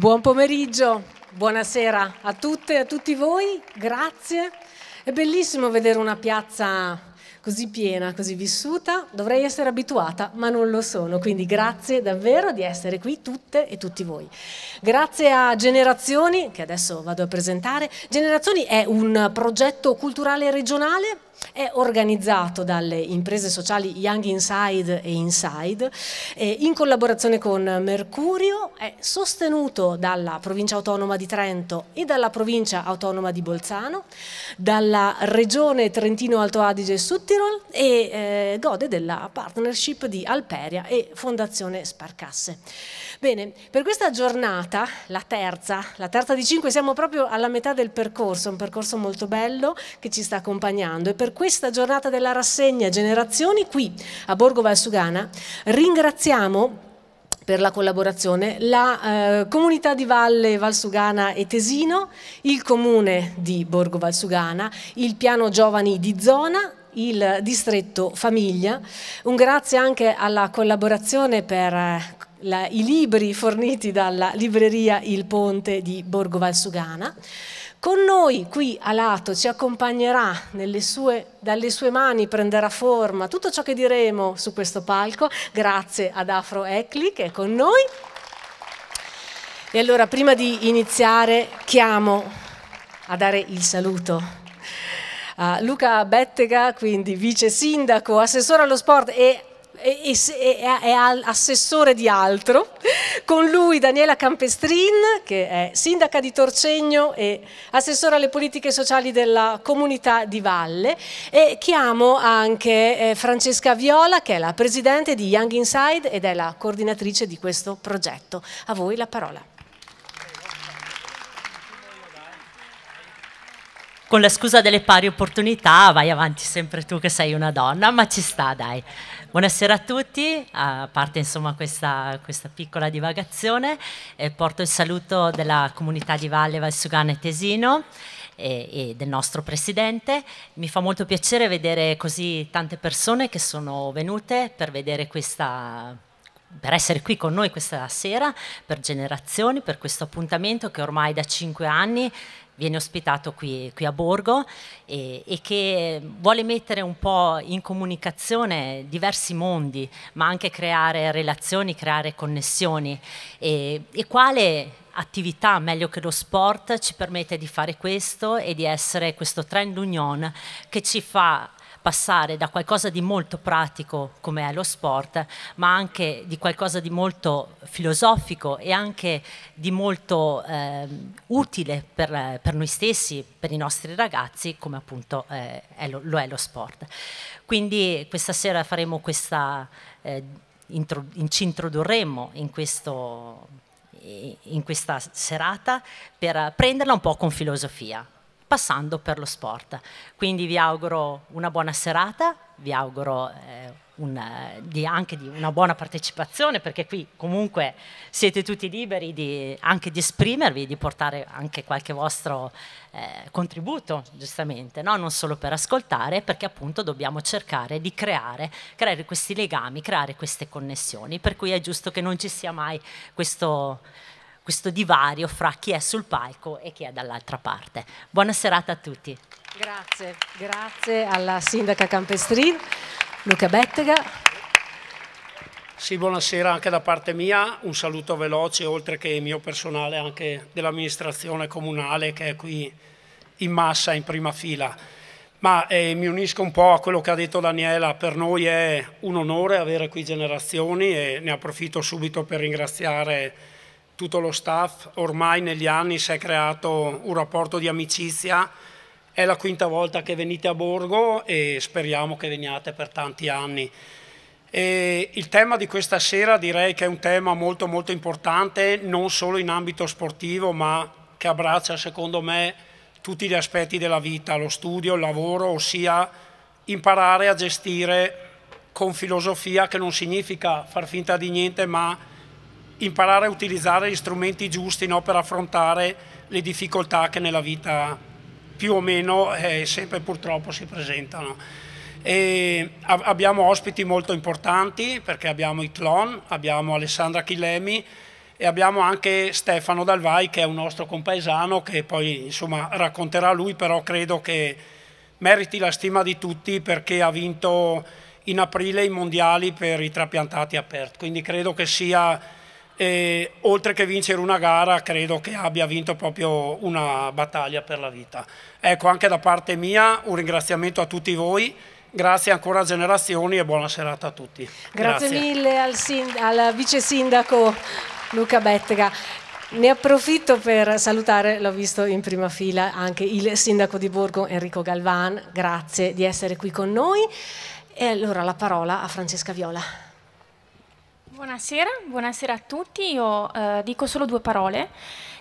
Buon pomeriggio, buonasera a tutte e a tutti voi, grazie. È bellissimo vedere una piazza così piena, così vissuta. Dovrei essere abituata, ma non lo sono, quindi grazie davvero di essere qui tutte e tutti voi. Grazie a Generazioni, che adesso vado a presentare. Generazioni è un progetto culturale regionale è organizzato dalle imprese sociali Young Inside e Inside, eh, in collaborazione con Mercurio, è sostenuto dalla provincia autonoma di Trento e dalla provincia autonoma di Bolzano, dalla regione Trentino-Alto Adige e Sudtirol e eh, gode della partnership di Alperia e Fondazione Sparcasse. Bene, per questa giornata, la terza, la terza di cinque, siamo proprio alla metà del percorso, un percorso molto bello che ci sta accompagnando e per questa giornata della rassegna Generazioni qui a Borgo Valsugana ringraziamo per la collaborazione, la eh, comunità di Valle Valsugana e Tesino, il comune di Borgo Valsugana, il piano giovani di zona il distretto famiglia. Un grazie anche alla collaborazione per eh, la, i libri forniti dalla libreria Il Ponte di Borgo Valsugana. Con noi qui a lato ci accompagnerà, sue, dalle sue mani prenderà forma tutto ciò che diremo su questo palco, grazie ad Afro Ecli che è con noi. E allora prima di iniziare chiamo a dare il saluto a Luca Bettega, quindi vice sindaco, assessore allo sport e e, e, è assessore di altro, con lui Daniela Campestrin che è sindaca di Torcegno e assessora alle politiche sociali della comunità di Valle e chiamo anche eh, Francesca Viola che è la presidente di Young Inside ed è la coordinatrice di questo progetto. A voi la parola. con la scusa delle pari opportunità vai avanti sempre tu che sei una donna, ma ci sta dai. Buonasera a tutti, a parte insomma questa, questa piccola divagazione, eh, porto il saluto della comunità di Valle Valsugana e Tesino e, del nostro presidente. Mi fa molto piacere vedere così tante persone che sono venute per vedere questa per essere qui con noi questa sera, per generazioni, per questo appuntamento che ormai da cinque anni viene ospitato qui, qui a Borgo e, e, che vuole mettere un po' in comunicazione diversi mondi, ma anche creare relazioni, creare connessioni. E, e quale attività meglio che lo sport ci permette di fare questo e di essere questo trend union che ci fa passare da qualcosa di molto pratico come è lo sport, ma anche di qualcosa di molto filosofico e anche di molto eh, utile per, per, noi stessi, per i nostri ragazzi, come appunto eh, è lo, lo, è lo sport. Quindi questa sera faremo questa, eh, intro, ci introdurremo in questo in questa serata per prenderla un po' con filosofia passando per lo sport. Quindi vi auguro una buona serata, vi auguro eh, un, eh, di, anche di una buona partecipazione perché qui comunque siete tutti liberi di, anche di esprimervi, di portare anche qualche vostro eh, contributo, giustamente, no? non solo per ascoltare, perché appunto dobbiamo cercare di creare, creare questi legami, creare queste connessioni, per cui è giusto che non ci sia mai questo questo divario fra chi è sul palco e chi è dall'altra parte. Buona serata a tutti. Grazie, grazie alla sindaca Campestrin, Luca Bettega. Sì, buonasera anche da parte mia, un saluto veloce oltre che mio personale anche dell'amministrazione comunale che è qui in massa, in prima fila. Ma eh, mi unisco un po' a quello che ha detto Daniela, per noi è un onore avere qui generazioni e ne approfitto subito per ringraziare tutto lo staff ormai negli anni si è creato un rapporto di amicizia. È la quinta volta che venite a Borgo e speriamo che veniate per tanti anni. E il tema di questa sera direi che è un tema molto molto importante, non solo in ambito sportivo, ma che abbraccia secondo me tutti gli aspetti della vita, lo studio, il lavoro, ossia imparare a gestire con filosofia che non significa far finta di niente, ma imparare a utilizzare gli strumenti giusti no, per affrontare le difficoltà che nella vita più o meno eh, sempre purtroppo si presentano. E abbiamo ospiti molto importanti perché abbiamo Itlon, abbiamo Alessandra Chilemi e abbiamo anche Stefano Dalvai che è un nostro compaesano che poi insomma racconterà lui però credo che meriti la stima di tutti perché ha vinto in aprile i mondiali per i trapiantati aperti quindi credo che sia e oltre che vincere una gara credo che abbia vinto proprio una battaglia per la vita. Ecco, anche da parte mia un ringraziamento a tutti voi. Grazie ancora a Generazioni e buona serata a tutti. Grazie, Grazie. mille al, al vice sindaco Luca Bettega. Ne approfitto per salutare, l'ho visto in prima fila, anche il sindaco di Borgo Enrico Galvan. Grazie di essere qui con noi. E allora la parola a Francesca Viola. Buonasera, buonasera a tutti, io eh, dico solo due parole.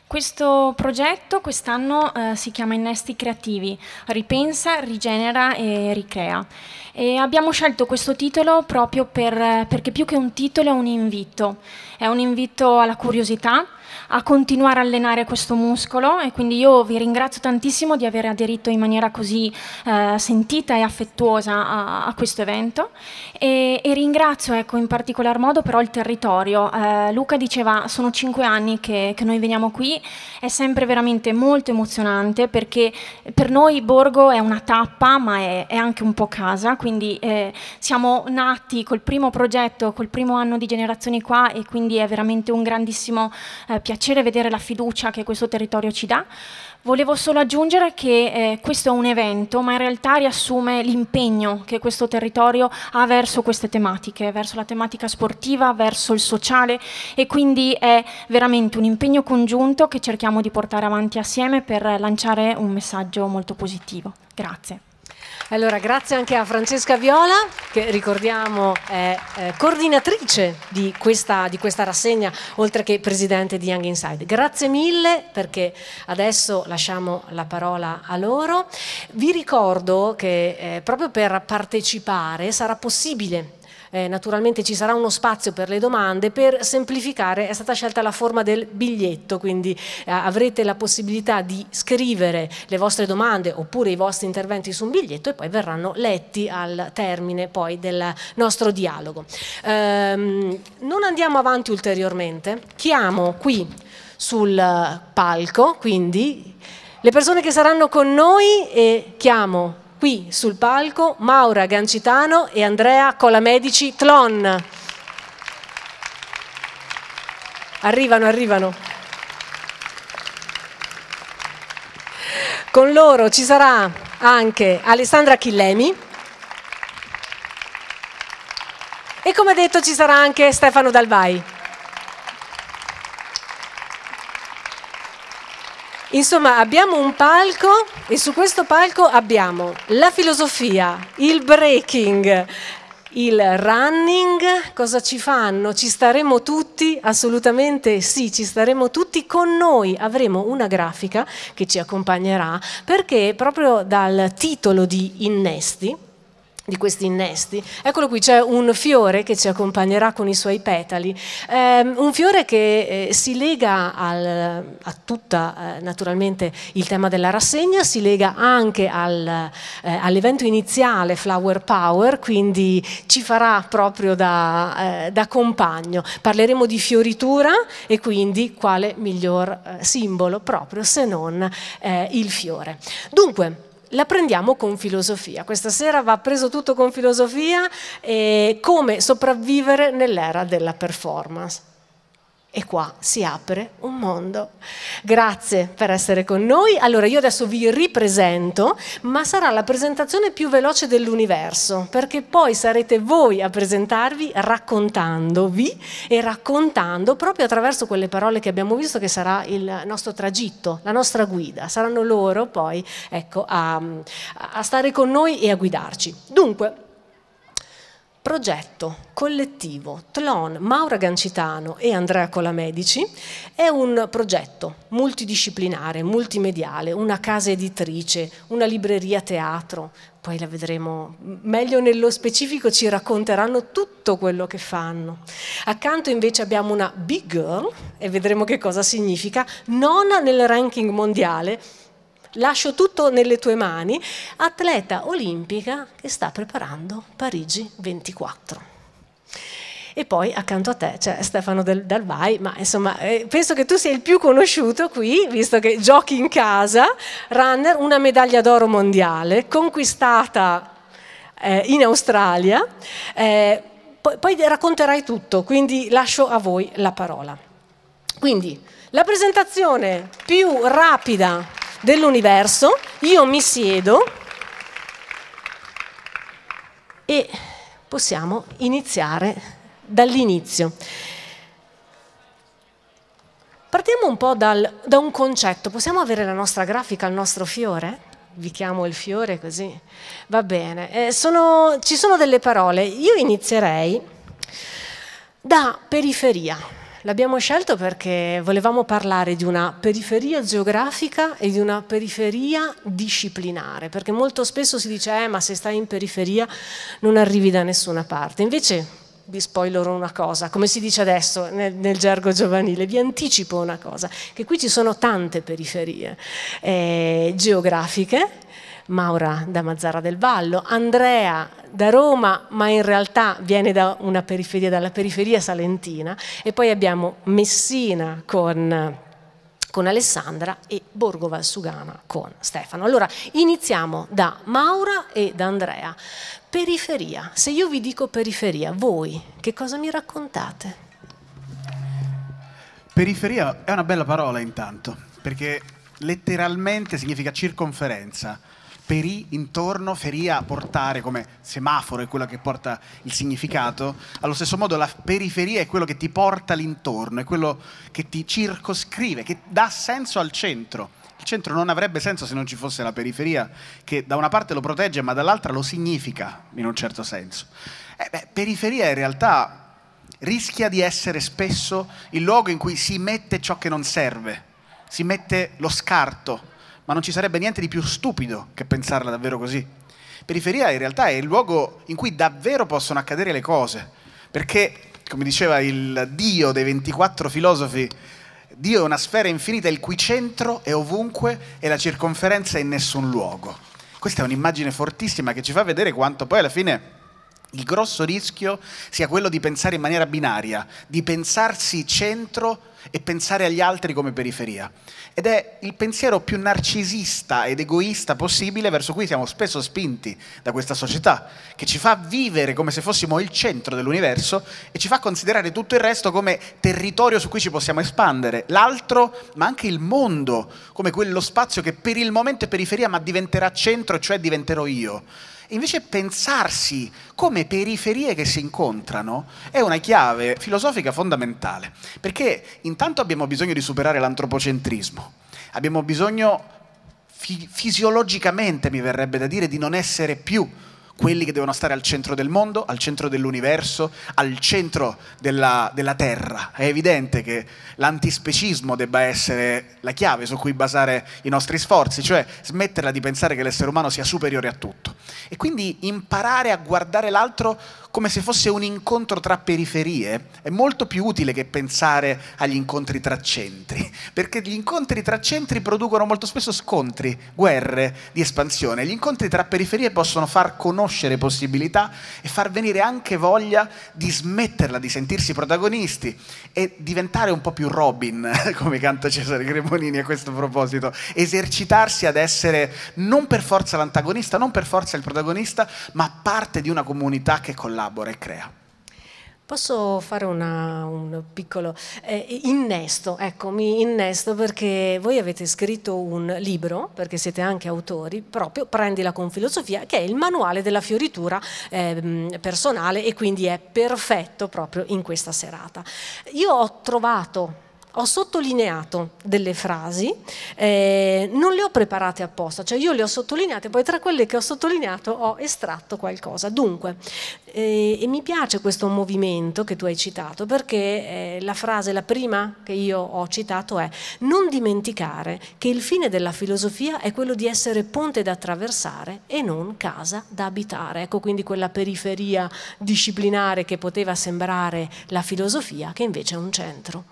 Questo progetto quest'anno eh, si chiama Innesti Creativi, ripensa, rigenera e ricrea. E abbiamo scelto questo titolo proprio per, perché più che un titolo è un invito, è un invito alla curiosità, a continuare a allenare questo muscolo e quindi io vi ringrazio tantissimo di aver aderito in maniera così eh, sentita e affettuosa a, a questo evento e, e ringrazio ecco, in particolar modo però il territorio. Eh, Luca diceva sono cinque anni che, che, noi veniamo qui, è sempre veramente molto emozionante perché per noi Borgo è una tappa ma è, è anche un po' casa, quindi eh, siamo nati col primo progetto, col primo anno di generazioni qua e quindi è veramente un grandissimo eh, piacere vedere la fiducia che questo territorio ci dà. Volevo solo aggiungere che eh, questo è un evento, ma in realtà riassume l'impegno che questo territorio ha verso queste tematiche, verso la tematica sportiva, verso il sociale e quindi è veramente un impegno congiunto che cerchiamo di portare avanti assieme per lanciare un messaggio molto positivo. Grazie. Allora, grazie anche a Francesca Viola, che ricordiamo è eh, coordinatrice di questa, di questa, rassegna, oltre che presidente di Young Inside. Grazie mille perché adesso lasciamo la parola a loro. Vi ricordo che eh, proprio per partecipare sarà possibile eh, naturalmente ci sarà uno spazio per le domande, per semplificare è stata scelta la forma del biglietto, quindi eh, avrete la possibilità di scrivere le vostre domande oppure i vostri interventi su un biglietto e poi verranno letti al termine poi del nostro dialogo. Ehm, non andiamo avanti ulteriormente, chiamo qui sul palco, quindi le persone che saranno con noi e chiamo qui sul palco Maura Gancitano e Andrea Colamedici Tlon. Arrivano, arrivano. Con loro ci sarà anche Alessandra Chillemi e come detto ci sarà anche Stefano Dalvai. Insomma, abbiamo un palco e su questo palco abbiamo la filosofia, il breaking, il running. Cosa ci fanno? Ci staremo tutti? Assolutamente sì, ci staremo tutti con noi. Avremo una grafica che ci accompagnerà perché proprio dal titolo di Innesti, di questi innesti. Eccolo qui, c'è un fiore che ci accompagnerà con i suoi petali, eh, un fiore che eh, si lega al, a tutta eh, naturalmente il tema della rassegna, si lega anche al, eh, all'evento iniziale Flower Power, quindi ci farà proprio da, eh, da, compagno. Parleremo di fioritura e quindi quale miglior eh, simbolo proprio se non il fiore. Dunque, la prendiamo con filosofia. Questa sera va preso tutto con filosofia e eh, come sopravvivere nell'era della performance. E qua si apre un mondo. Grazie per essere con noi. Allora io adesso vi ripresento, ma sarà la presentazione più veloce dell'universo, perché poi sarete voi a presentarvi raccontandovi e raccontando proprio attraverso quelle parole che abbiamo visto che sarà il nostro tragitto, la nostra guida. Saranno loro poi ecco, a, a stare con noi e a guidarci. Dunque, progetto collettivo Tlon, Maura Gancitano e Andrea Colamedici è un progetto multidisciplinare, multimediale, una casa editrice, una libreria teatro, poi la vedremo meglio nello specifico, ci racconteranno tutto quello che fanno. Accanto invece abbiamo una big girl e vedremo che cosa significa, nona nel ranking mondiale lascio tutto nelle tue mani, atleta olimpica che sta preparando Parigi 24. E poi accanto a te c'è Stefano Del, Dalvai, ma insomma eh, penso che tu sia il più conosciuto qui, visto che giochi in casa, runner, una medaglia d'oro mondiale, conquistata eh, in Australia. Eh, poi, poi racconterai tutto, quindi lascio a voi la parola. Quindi la presentazione più rapida dell'universo, io mi siedo e possiamo iniziare dall'inizio. Partiamo un po' dal, da un concetto. Possiamo avere la nostra grafica, il nostro fiore? vi chiamo il fiore così. Va bene, eh, sono, ci sono delle parole. Io inizierei da periferia. L'abbiamo scelto perché volevamo parlare di una periferia geografica e di una periferia disciplinare, perché molto spesso si dice eh, ma se stai in periferia non arrivi da nessuna parte. Invece vi spoilerò una cosa, come si dice adesso nel, nel, gergo giovanile, vi anticipo una cosa, che qui ci sono tante periferie eh, geografiche, Maura da Mazzara del Vallo, Andrea da Roma, ma in realtà viene da una periferia, dalla periferia salentina, e poi abbiamo Messina con, con Alessandra e Borgo Valsugana con Stefano. Allora iniziamo da Maura e da Andrea. Periferia, se io vi dico periferia, voi che cosa mi raccontate? Periferia è una bella parola intanto, perché letteralmente significa circonferenza perì intorno, feria a portare come semaforo è quello che porta il significato, allo stesso modo la periferia è quello che ti porta l'intorno, è quello che ti circoscrive, che dà senso al centro. Il centro non avrebbe senso se non ci fosse la periferia, che da una parte lo protegge ma dall'altra lo significa in un certo senso. Eh beh, periferia in realtà rischia di essere spesso il luogo in cui si mette ciò che non serve, si mette lo scarto, ma non ci sarebbe niente di più stupido che pensarla davvero così. Periferia in realtà è il luogo in cui davvero possono accadere le cose, perché, come diceva il Dio dei 24 filosofi, Dio è una sfera infinita il cui centro è ovunque e la circonferenza è in nessun luogo. Questa è un'immagine fortissima che ci fa vedere quanto poi alla fine il grosso rischio sia quello di pensare in maniera binaria, di pensarsi centro e pensare agli altri come periferia. Ed è il pensiero più narcisista ed egoista possibile verso cui siamo spesso spinti da questa società, che ci fa vivere come se fossimo il centro dell'universo e ci fa considerare tutto il resto come territorio su cui ci possiamo espandere, l'altro, ma anche il mondo, come quello spazio che per il momento è periferia ma diventerà centro, cioè diventerò io. Invece pensarsi come periferie che si incontrano è una chiave filosofica fondamentale, perché intanto abbiamo bisogno di superare l'antropocentrismo, abbiamo bisogno fisiologicamente, mi verrebbe da dire, di non essere più quelli che devono stare al centro del mondo, al centro dell'universo, al centro della, della terra. È evidente che l'antispecismo debba essere la chiave su cui basare i nostri sforzi, cioè smetterla di pensare che l'essere umano sia superiore a tutto. E quindi imparare a guardare l'altro come se fosse un incontro tra periferie è molto più utile che pensare agli incontri tra centri, perché gli incontri tra centri producono molto spesso scontri, guerre di espansione. Gli incontri tra periferie possono far conoscere conoscere possibilità e far venire anche voglia di smetterla di sentirsi protagonisti e diventare un po' più Robin, come canta Cesare Cremonini a questo proposito, esercitarsi ad essere non per forza l'antagonista, non per forza il protagonista, ma parte di una comunità che collabora e crea. Posso fare una, un piccolo eh, innesto, ecco, mi innesto perché voi avete scritto un libro, perché siete anche autori, proprio Prendila con filosofia, che è il manuale della fioritura eh, personale e quindi è perfetto proprio in questa serata. Io ho trovato ho sottolineato delle frasi, eh, non le ho preparate apposta, cioè io le ho sottolineate, poi tra quelle che ho sottolineato ho estratto qualcosa. Dunque, eh, mi piace questo movimento che tu hai citato perché eh, la frase, la prima che io ho citato è non dimenticare che il fine della filosofia è quello di essere ponte da attraversare e non casa da abitare. Ecco quindi quella periferia disciplinare che poteva sembrare la filosofia che invece è un centro.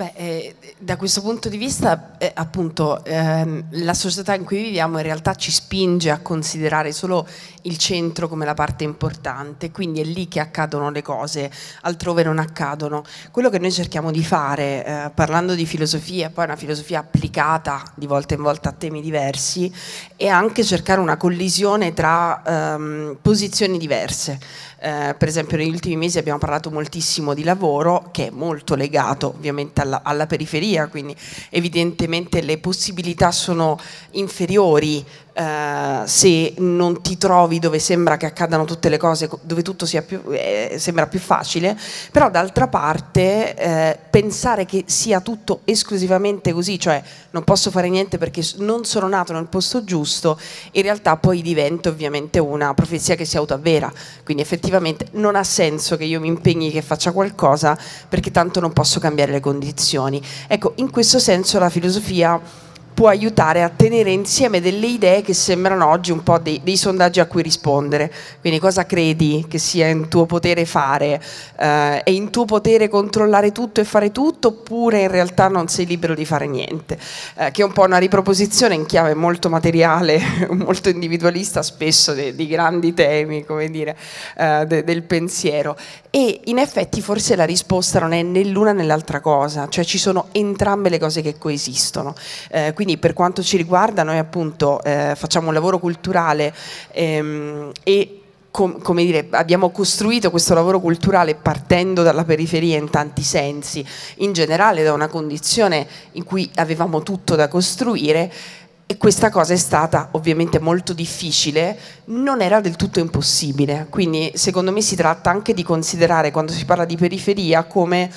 Beh, eh, da questo punto di vista, eh, appunto, ehm, la società in cui viviamo in realtà ci spinge a considerare solo il centro come la parte importante, quindi è lì che accadono le cose, altrove non accadono. Quello che noi cerchiamo di fare, eh, parlando di filosofia, poi una filosofia applicata di volta in volta a temi diversi, è anche cercare una collisione tra ehm, posizioni diverse eh, per esempio negli ultimi mesi abbiamo parlato moltissimo di lavoro che è molto legato ovviamente alla, alla periferia, quindi evidentemente le possibilità sono inferiori eh, se non ti trovi dove sembra che accadano tutte le cose, dove tutto più, eh, sembra più facile, però d'altra parte eh, pensare che sia tutto esclusivamente così, cioè non posso fare niente perché non sono nato nel posto giusto, in realtà poi diventa ovviamente una profezia che si autoavvera, quindi effettivamente non ha senso che io mi impegni che faccia qualcosa perché tanto non posso cambiare le condizioni. Ecco, in questo senso la filosofia può aiutare a tenere insieme delle idee che sembrano oggi un po' dei, dei, sondaggi a cui rispondere. Quindi cosa credi che sia in tuo potere fare? Eh, è in tuo potere controllare tutto e fare tutto oppure in realtà non sei libero di fare niente? Eh, che è un po' una riproposizione in chiave molto materiale, molto individualista spesso di grandi temi, come dire, eh, de, del pensiero. E in effetti forse la risposta non è né l'una né l'altra cosa, cioè ci sono entrambe le cose che coesistono eh, quindi per quanto ci riguarda noi appunto eh, facciamo un lavoro culturale ehm, e Com, come dire, abbiamo costruito questo lavoro culturale partendo dalla periferia in tanti sensi, in generale da una condizione in cui avevamo tutto da costruire e questa cosa è stata ovviamente molto difficile, non era del tutto impossibile, quindi secondo me si tratta anche di considerare quando si parla di periferia come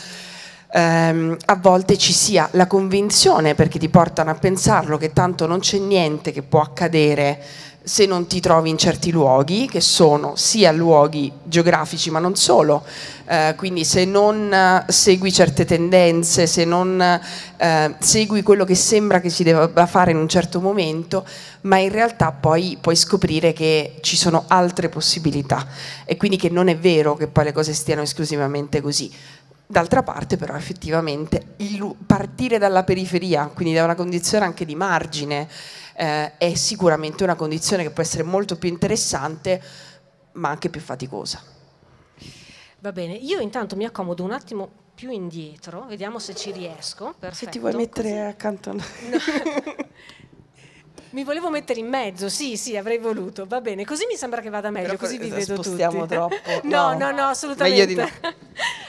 ehm, a volte ci sia la convinzione, perché ti portano a pensarlo, che tanto non c'è niente che può accadere se non ti trovi in certi luoghi, che sono sia luoghi geografici ma non solo, eh, quindi se non eh, segui certe tendenze, se non eh, segui quello che sembra che si debba fare in un certo momento, ma in realtà poi puoi scoprire che ci sono altre possibilità e quindi che non è vero che poi le cose stiano esclusivamente così. D'altra parte però effettivamente partire dalla periferia, quindi da una condizione anche di margine, eh, è sicuramente una condizione che può essere molto più interessante ma anche più faticosa. Va bene, io intanto mi accomodo un attimo più indietro, vediamo se ci riesco. Perfetto, se ti vuoi mettere così. accanto a noi. No. Mi volevo mettere in mezzo, sì, sì, avrei voluto. Va bene, così mi sembra che vada meglio, Però così vi vedo tutti. Non troppo. No, no, no, no assolutamente. No.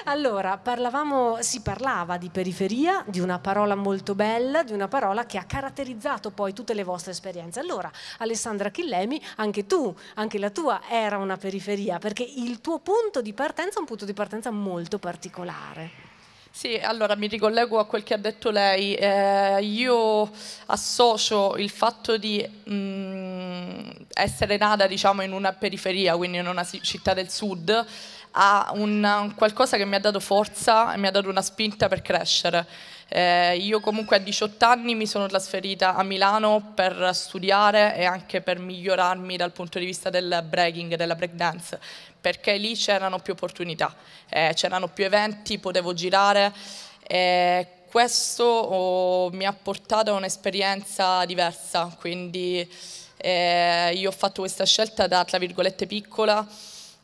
allora, parlavamo, si parlava di periferia, di una parola molto bella, di una parola che ha caratterizzato poi tutte le vostre esperienze. Allora, Alessandra Chillemi, anche tu, anche la tua era una periferia, perché il tuo punto di partenza è un punto di partenza molto particolare. Sì, allora mi ricollego a quel che ha detto lei. Eh, io associo il fatto di mh, mm, essere nata diciamo, in una periferia, quindi in una città del sud, a un, qualcosa che mi ha dato forza e mi ha dato una spinta per crescere. Eh, io comunque a 18 anni mi sono trasferita a Milano per studiare e anche per migliorarmi dal punto di vista del breaking, della breakdance perché lì c'erano più opportunità, eh, c'erano più eventi, potevo girare. Eh, questo oh, mi ha portato a un'esperienza diversa, quindi eh, io ho fatto questa scelta da, tra virgolette, piccola.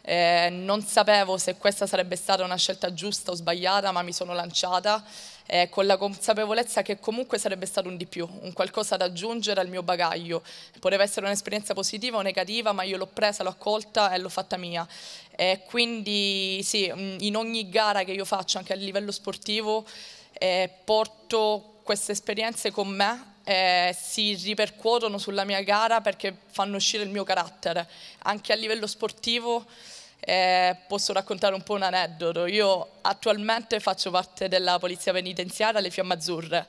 Eh, non sapevo se questa sarebbe stata una scelta giusta o sbagliata, ma mi sono lanciata eh, con la consapevolezza che comunque sarebbe stato un di più, un qualcosa da aggiungere al mio bagaglio. Poteva essere un'esperienza positiva o negativa, ma io l'ho presa, l'ho accolta e l'ho fatta mia. E quindi sì, mm, in ogni gara che io faccio, anche a livello sportivo, eh, porto queste esperienze con me eh, si ripercuotono sulla mia gara perché fanno uscire il mio carattere. Anche a livello sportivo eh, posso raccontare un po' un aneddoto. Io attualmente faccio parte della Polizia Penitenziaria Le Fiamme Azzurre.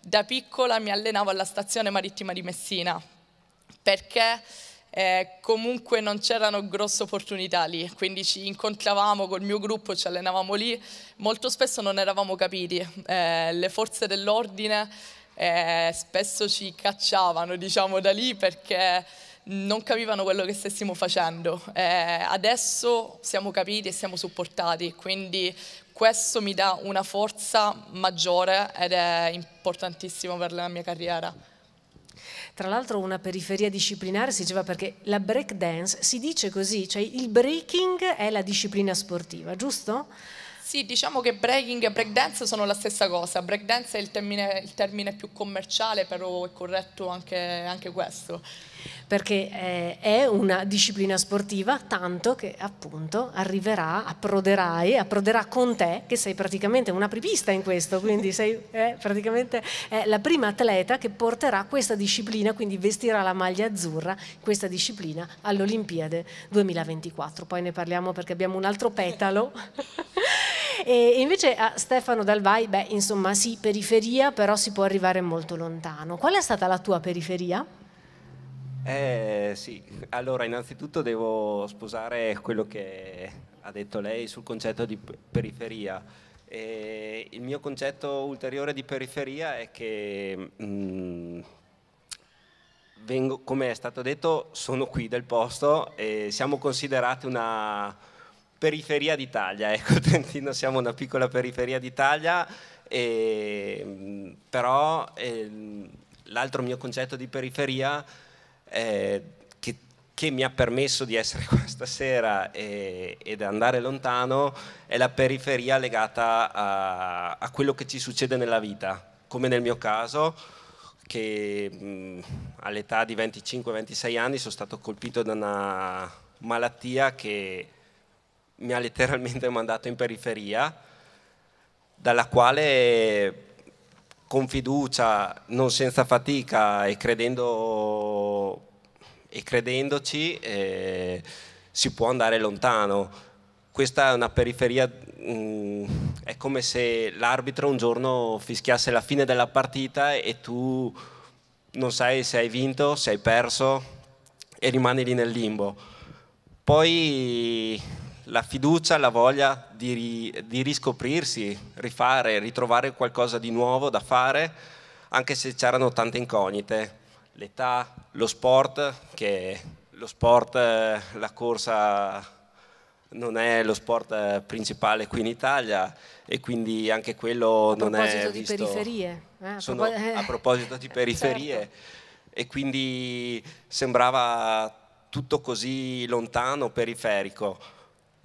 Da piccola mi allenavo alla stazione marittima di Messina perché eh, comunque non c'erano grosse opportunità lì, quindi ci incontravamo col mio gruppo, ci allenavamo lì, molto spesso non eravamo capiti, eh, le forze dell'ordine eh, spesso ci cacciavano diciamo da lì perché non capivano quello che stessimo facendo. Eh, adesso siamo capiti e siamo supportati, quindi questo mi dà una forza maggiore ed è importantissimo per la mia carriera. Tra l'altro una periferia disciplinare si diceva perché la break dance si dice così, cioè il breaking è la disciplina sportiva, giusto? Sì, diciamo che breaking e breakdance sono la stessa cosa. Breakdance è il termine, il termine più commerciale, però è corretto anche, anche questo. Perché è una disciplina sportiva, tanto che appunto arriverà, approderai, approderà con te, che sei praticamente una primista in questo, quindi sei eh, praticamente eh, la prima atleta che porterà questa disciplina, quindi vestirà la maglia azzurra, questa disciplina all'Olimpiade 2024. Poi ne parliamo perché abbiamo un altro petalo. E invece a Stefano Dalvai, beh, insomma, sì, periferia, però si può arrivare molto lontano. Qual è stata la tua periferia? Eh, sì, allora innanzitutto devo sposare quello che ha detto lei sul concetto di periferia. E il mio concetto ulteriore di periferia è che mh, mm, vengo, come è stato detto, sono qui del posto e siamo considerati una periferia d'Italia, ecco, Trentino siamo una piccola periferia d'Italia, e, ehm, però e, ehm, l'altro mio concetto di periferia eh, che, che, mi ha permesso di essere qua stasera e, ed andare lontano è la periferia legata a, a quello che ci succede nella vita, come nel mio caso che mh, mm, all'età di 25-26 anni sono stato colpito da una malattia che mi ha letteralmente mandato in periferia, dalla quale con fiducia, non senza fatica e, credendo, e credendoci eh, si può andare lontano. Questa è una periferia, mh, mm, è come se l'arbitro un giorno fischiasse la fine della partita e tu non sai se hai vinto, se hai perso e rimani lì nel limbo. Poi la fiducia, la voglia di, ri, di, riscoprirsi, rifare, ritrovare qualcosa di nuovo da fare, anche se c'erano tante incognite, l'età, lo sport, che lo sport, eh, la corsa non è lo sport eh, principale qui in Italia e quindi anche quello non è visto. Periferie. Eh, Sono, a, propos- a proposito di periferie. Certo. E quindi sembrava tutto così lontano, periferico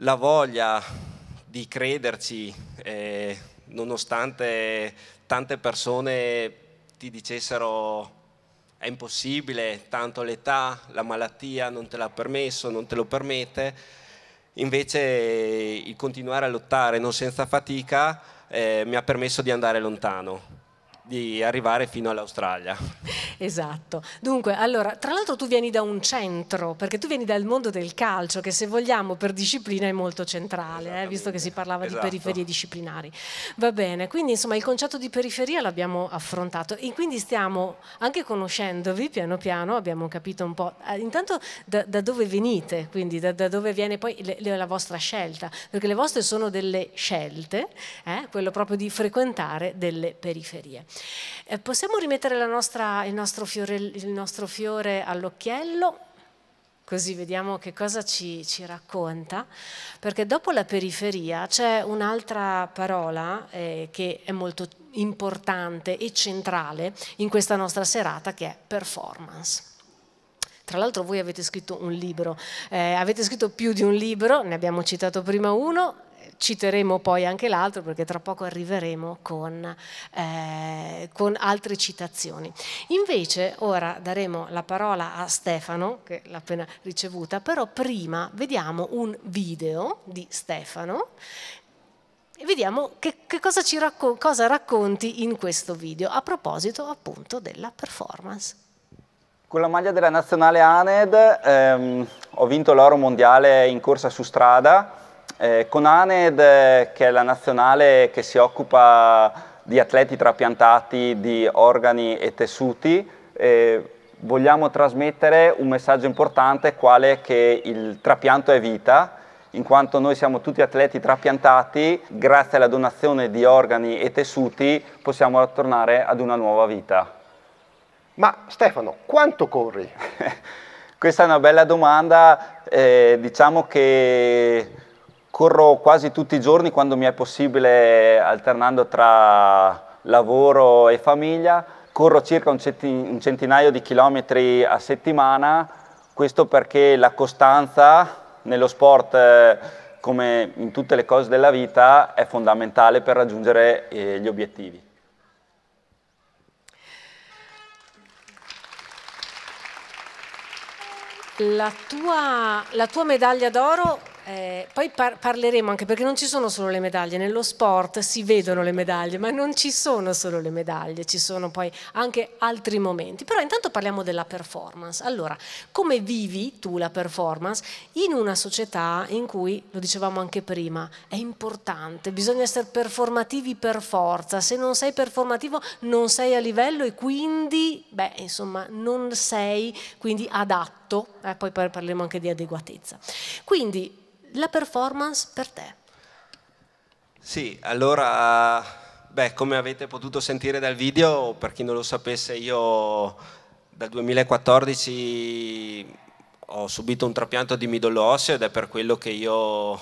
la voglia di crederci, eh, nonostante tante persone ti dicessero è impossibile, tanto l'età, la malattia non te l'ha permesso, non te lo permette, invece il continuare a lottare non senza fatica eh, mi ha permesso di andare lontano di arrivare fino all'Australia. Esatto. Dunque, allora, tra l'altro tu vieni da un centro, perché tu vieni dal mondo del calcio, che se vogliamo per disciplina è molto centrale, eh, visto che si parlava esatto. di periferie disciplinari. Va bene, quindi insomma il concetto di periferia l'abbiamo affrontato e quindi stiamo anche conoscendovi piano piano, abbiamo capito un po', eh, intanto da, da dove venite, quindi da, da dove viene poi le, la vostra scelta, perché le vostre sono delle scelte, eh, quello proprio di frequentare delle periferie. Eh, possiamo rimettere nostra, il, nostro fiore, fiore all'occhiello? Così vediamo che cosa ci, ci, racconta, perché dopo la periferia c'è un'altra parola eh, che è molto importante e centrale in questa nostra serata che è performance. Tra l'altro voi avete scritto un libro, eh, avete scritto più di un libro, ne abbiamo citato prima uno, citeremo poi anche l'altro perché tra poco arriveremo con, eh, con, altre citazioni. Invece ora daremo la parola a Stefano, che l'ha appena ricevuta, però prima vediamo un video di Stefano e vediamo che, che cosa, ci racco- cosa racconti in questo video a proposito appunto della performance. Con la maglia della nazionale ANED ehm, ho vinto l'oro mondiale in corsa su strada eh, con ANED, eh, che è la nazionale che si occupa di atleti trapiantati, di organi e tessuti, eh, vogliamo trasmettere un messaggio importante quale che il trapianto è vita, in quanto noi siamo tutti atleti trapiantati, grazie alla donazione di organi e tessuti possiamo tornare ad una nuova vita. Ma Stefano, quanto corri? Questa è una bella domanda, eh, diciamo che Corro quasi tutti i giorni quando mi è possibile, alternando tra lavoro e famiglia. Corro circa un centinaio di chilometri a settimana, questo perché la costanza nello sport, eh, come in tutte le cose della vita, è fondamentale per raggiungere eh, gli obiettivi. La tua, la tua medaglia d'oro eh, poi par parleremo anche perché non ci sono solo le medaglie, nello sport si vedono le medaglie, ma non ci sono solo le medaglie, ci sono poi anche altri momenti. Però intanto parliamo della performance. Allora, come vivi tu la performance in una società in cui, lo dicevamo anche prima, è importante, bisogna essere performativi per forza, se non sei performativo non sei a livello e quindi, beh, insomma, non sei quindi adatto, eh, poi parleremo anche di adeguatezza. Quindi la performance per te? Sì, allora, beh, come avete potuto sentire dal video, per chi non lo sapesse, io dal 2014 ho subito un trapianto di midollo osseo ed è per quello che io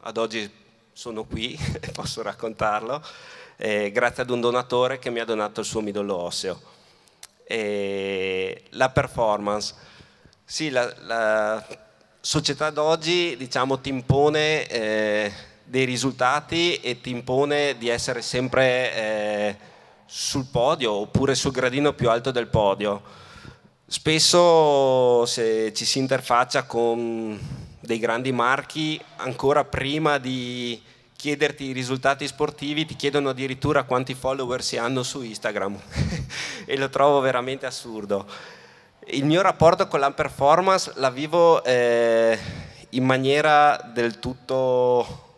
ad oggi sono qui, e posso raccontarlo, eh, grazie ad un donatore che mi ha donato il suo midollo osseo. E la performance, sì, la, la società d'oggi diciamo, ti impone eh, dei risultati e ti impone di essere sempre eh, sul podio oppure sul gradino più alto del podio. Spesso se ci si interfaccia con dei grandi marchi, ancora prima di chiederti i risultati sportivi, ti chiedono addirittura quanti follower si hanno su Instagram e lo trovo veramente assurdo il mio rapporto con la performance la vivo eh, in maniera del tutto,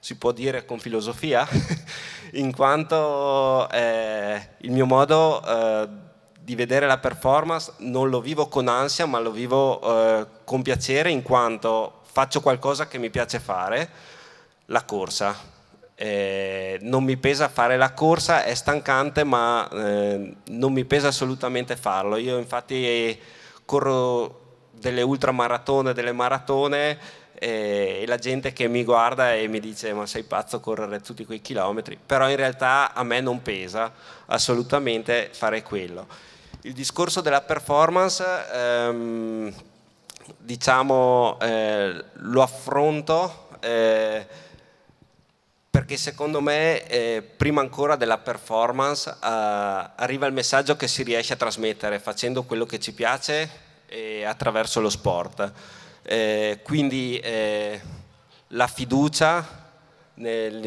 si può dire, con filosofia, in quanto eh, il mio modo eh, di vedere la performance non lo vivo con ansia, ma lo vivo eh, con piacere in quanto faccio qualcosa che mi piace fare, la corsa eh, non mi pesa fare la corsa, è stancante ma eh, non mi pesa assolutamente farlo. Io infatti corro delle ultramaratone, delle maratone eh, e la gente che mi guarda e mi dice ma sei pazzo correre tutti quei chilometri, però in realtà a me non pesa assolutamente fare quello. Il discorso della performance ehm, diciamo eh, lo affronto eh, perché secondo me eh, prima ancora della performance eh, arriva il messaggio che si riesce a trasmettere facendo quello che ci piace eh, attraverso lo sport. Eh, quindi eh, la fiducia nel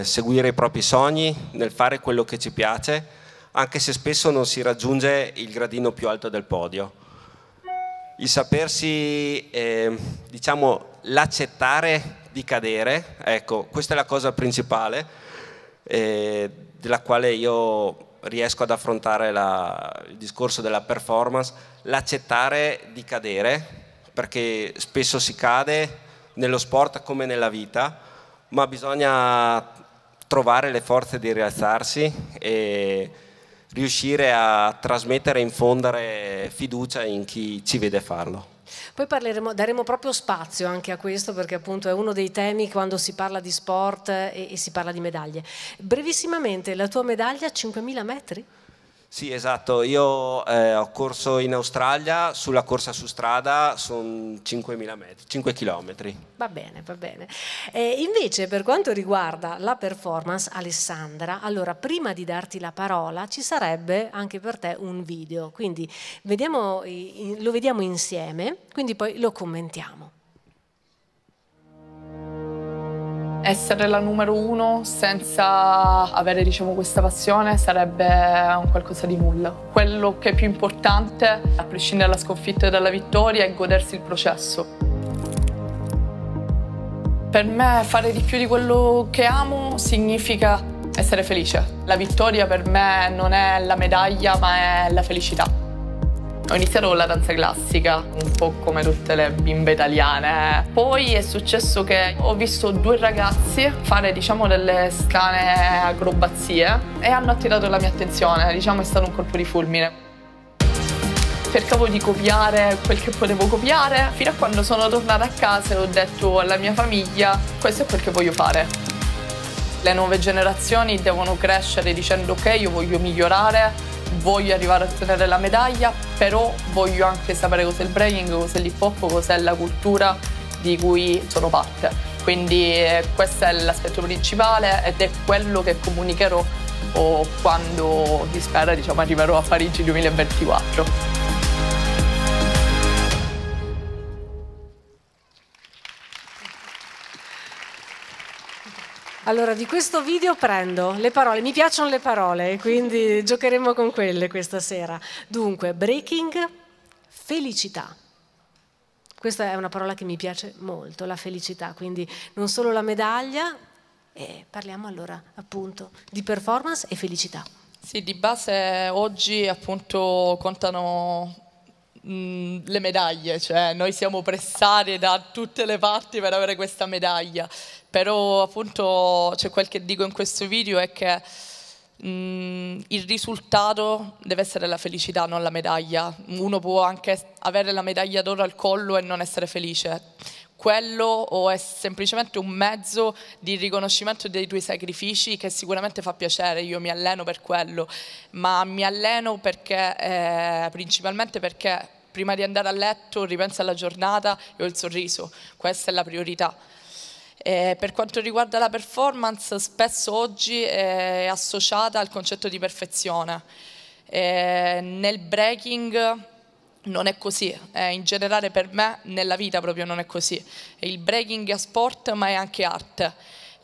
eh, seguire i propri sogni, nel fare quello che ci piace, anche se spesso non si raggiunge il gradino più alto del podio. Il sapersi, diciamo, l'accettare di cadere, ecco, questa è la cosa principale eh, della quale io riesco ad affrontare la, il discorso della performance, l'accettare di cadere, perché spesso si cade nello sport come nella vita, ma bisogna trovare le forze di rialzarsi e riuscire a trasmettere e infondere fiducia in chi ci vede farlo. Poi parleremo, daremo proprio spazio anche a questo perché appunto è uno dei temi quando si parla di sport e, e si parla di medaglie. Brevissimamente, la tua medaglia a 5.000 metri? Sì, esatto. Io eh, ho corso in Australia, sulla corsa su strada sono 5.000 metri, 5 km. Va bene, va bene. Eh, invece per quanto riguarda la performance, Alessandra, allora prima di darti la parola ci sarebbe anche per te un video, quindi vediamo, lo vediamo insieme, quindi poi lo commentiamo. Essere la numero uno senza avere diciamo, questa passione sarebbe un qualcosa di nulla. Quello che è più importante, a prescindere dalla sconfitta e dalla vittoria, è godersi il processo. Per me fare di più di quello che amo significa essere felice. La vittoria per me non è la medaglia, ma è la felicità. Ho iniziato con la danza classica, un po' come tutte le bimbe italiane. Poi è successo che ho visto due ragazzi fare diciamo delle scane acrobazie e hanno attirato la mia attenzione, diciamo è stato un colpo di fulmine cercavo di copiare quel che potevo copiare, fino a quando sono tornata a casa e ho detto alla mia famiglia questo è quel che voglio fare. Le nuove generazioni devono crescere dicendo ok, io voglio migliorare, voglio arrivare a ottenere la medaglia, però voglio anche sapere cos'è il breaking, cos'è l'hip hop, cos'è la cultura di cui sono parte. Quindi eh, questo è l'aspetto principale ed è quello che comunicherò oh, quando si spera diciamo, arriverò a Parigi 2024. Allora, di questo video prendo le parole, mi piacciono le parole, quindi giocheremo con quelle questa sera. Dunque, breaking, felicità. Questa è una parola che mi piace molto, la felicità, quindi non solo la medaglia, e parliamo allora appunto di performance e felicità. Sì, di base oggi appunto contano Mm, le medaglie, cioè noi siamo pressati da tutte le parti per avere questa medaglia, però appunto cioè, quel che dico in questo video è che mh, mm, il risultato deve essere la felicità, non la medaglia. Uno può anche avere la medaglia d'oro al collo e non essere felice quello o è semplicemente un mezzo di riconoscimento dei tuoi sacrifici che sicuramente fa piacere, io mi alleno per quello, ma mi alleno perché, eh, principalmente perché prima di andare a letto ripenso alla giornata e ho il sorriso, questa è la priorità. Eh, per quanto riguarda la performance, spesso oggi eh, è associata al concetto di perfezione. Eh, nel breaking non è così, eh, in generale per me nella vita proprio non è così. Il breaking è sport ma è anche arte.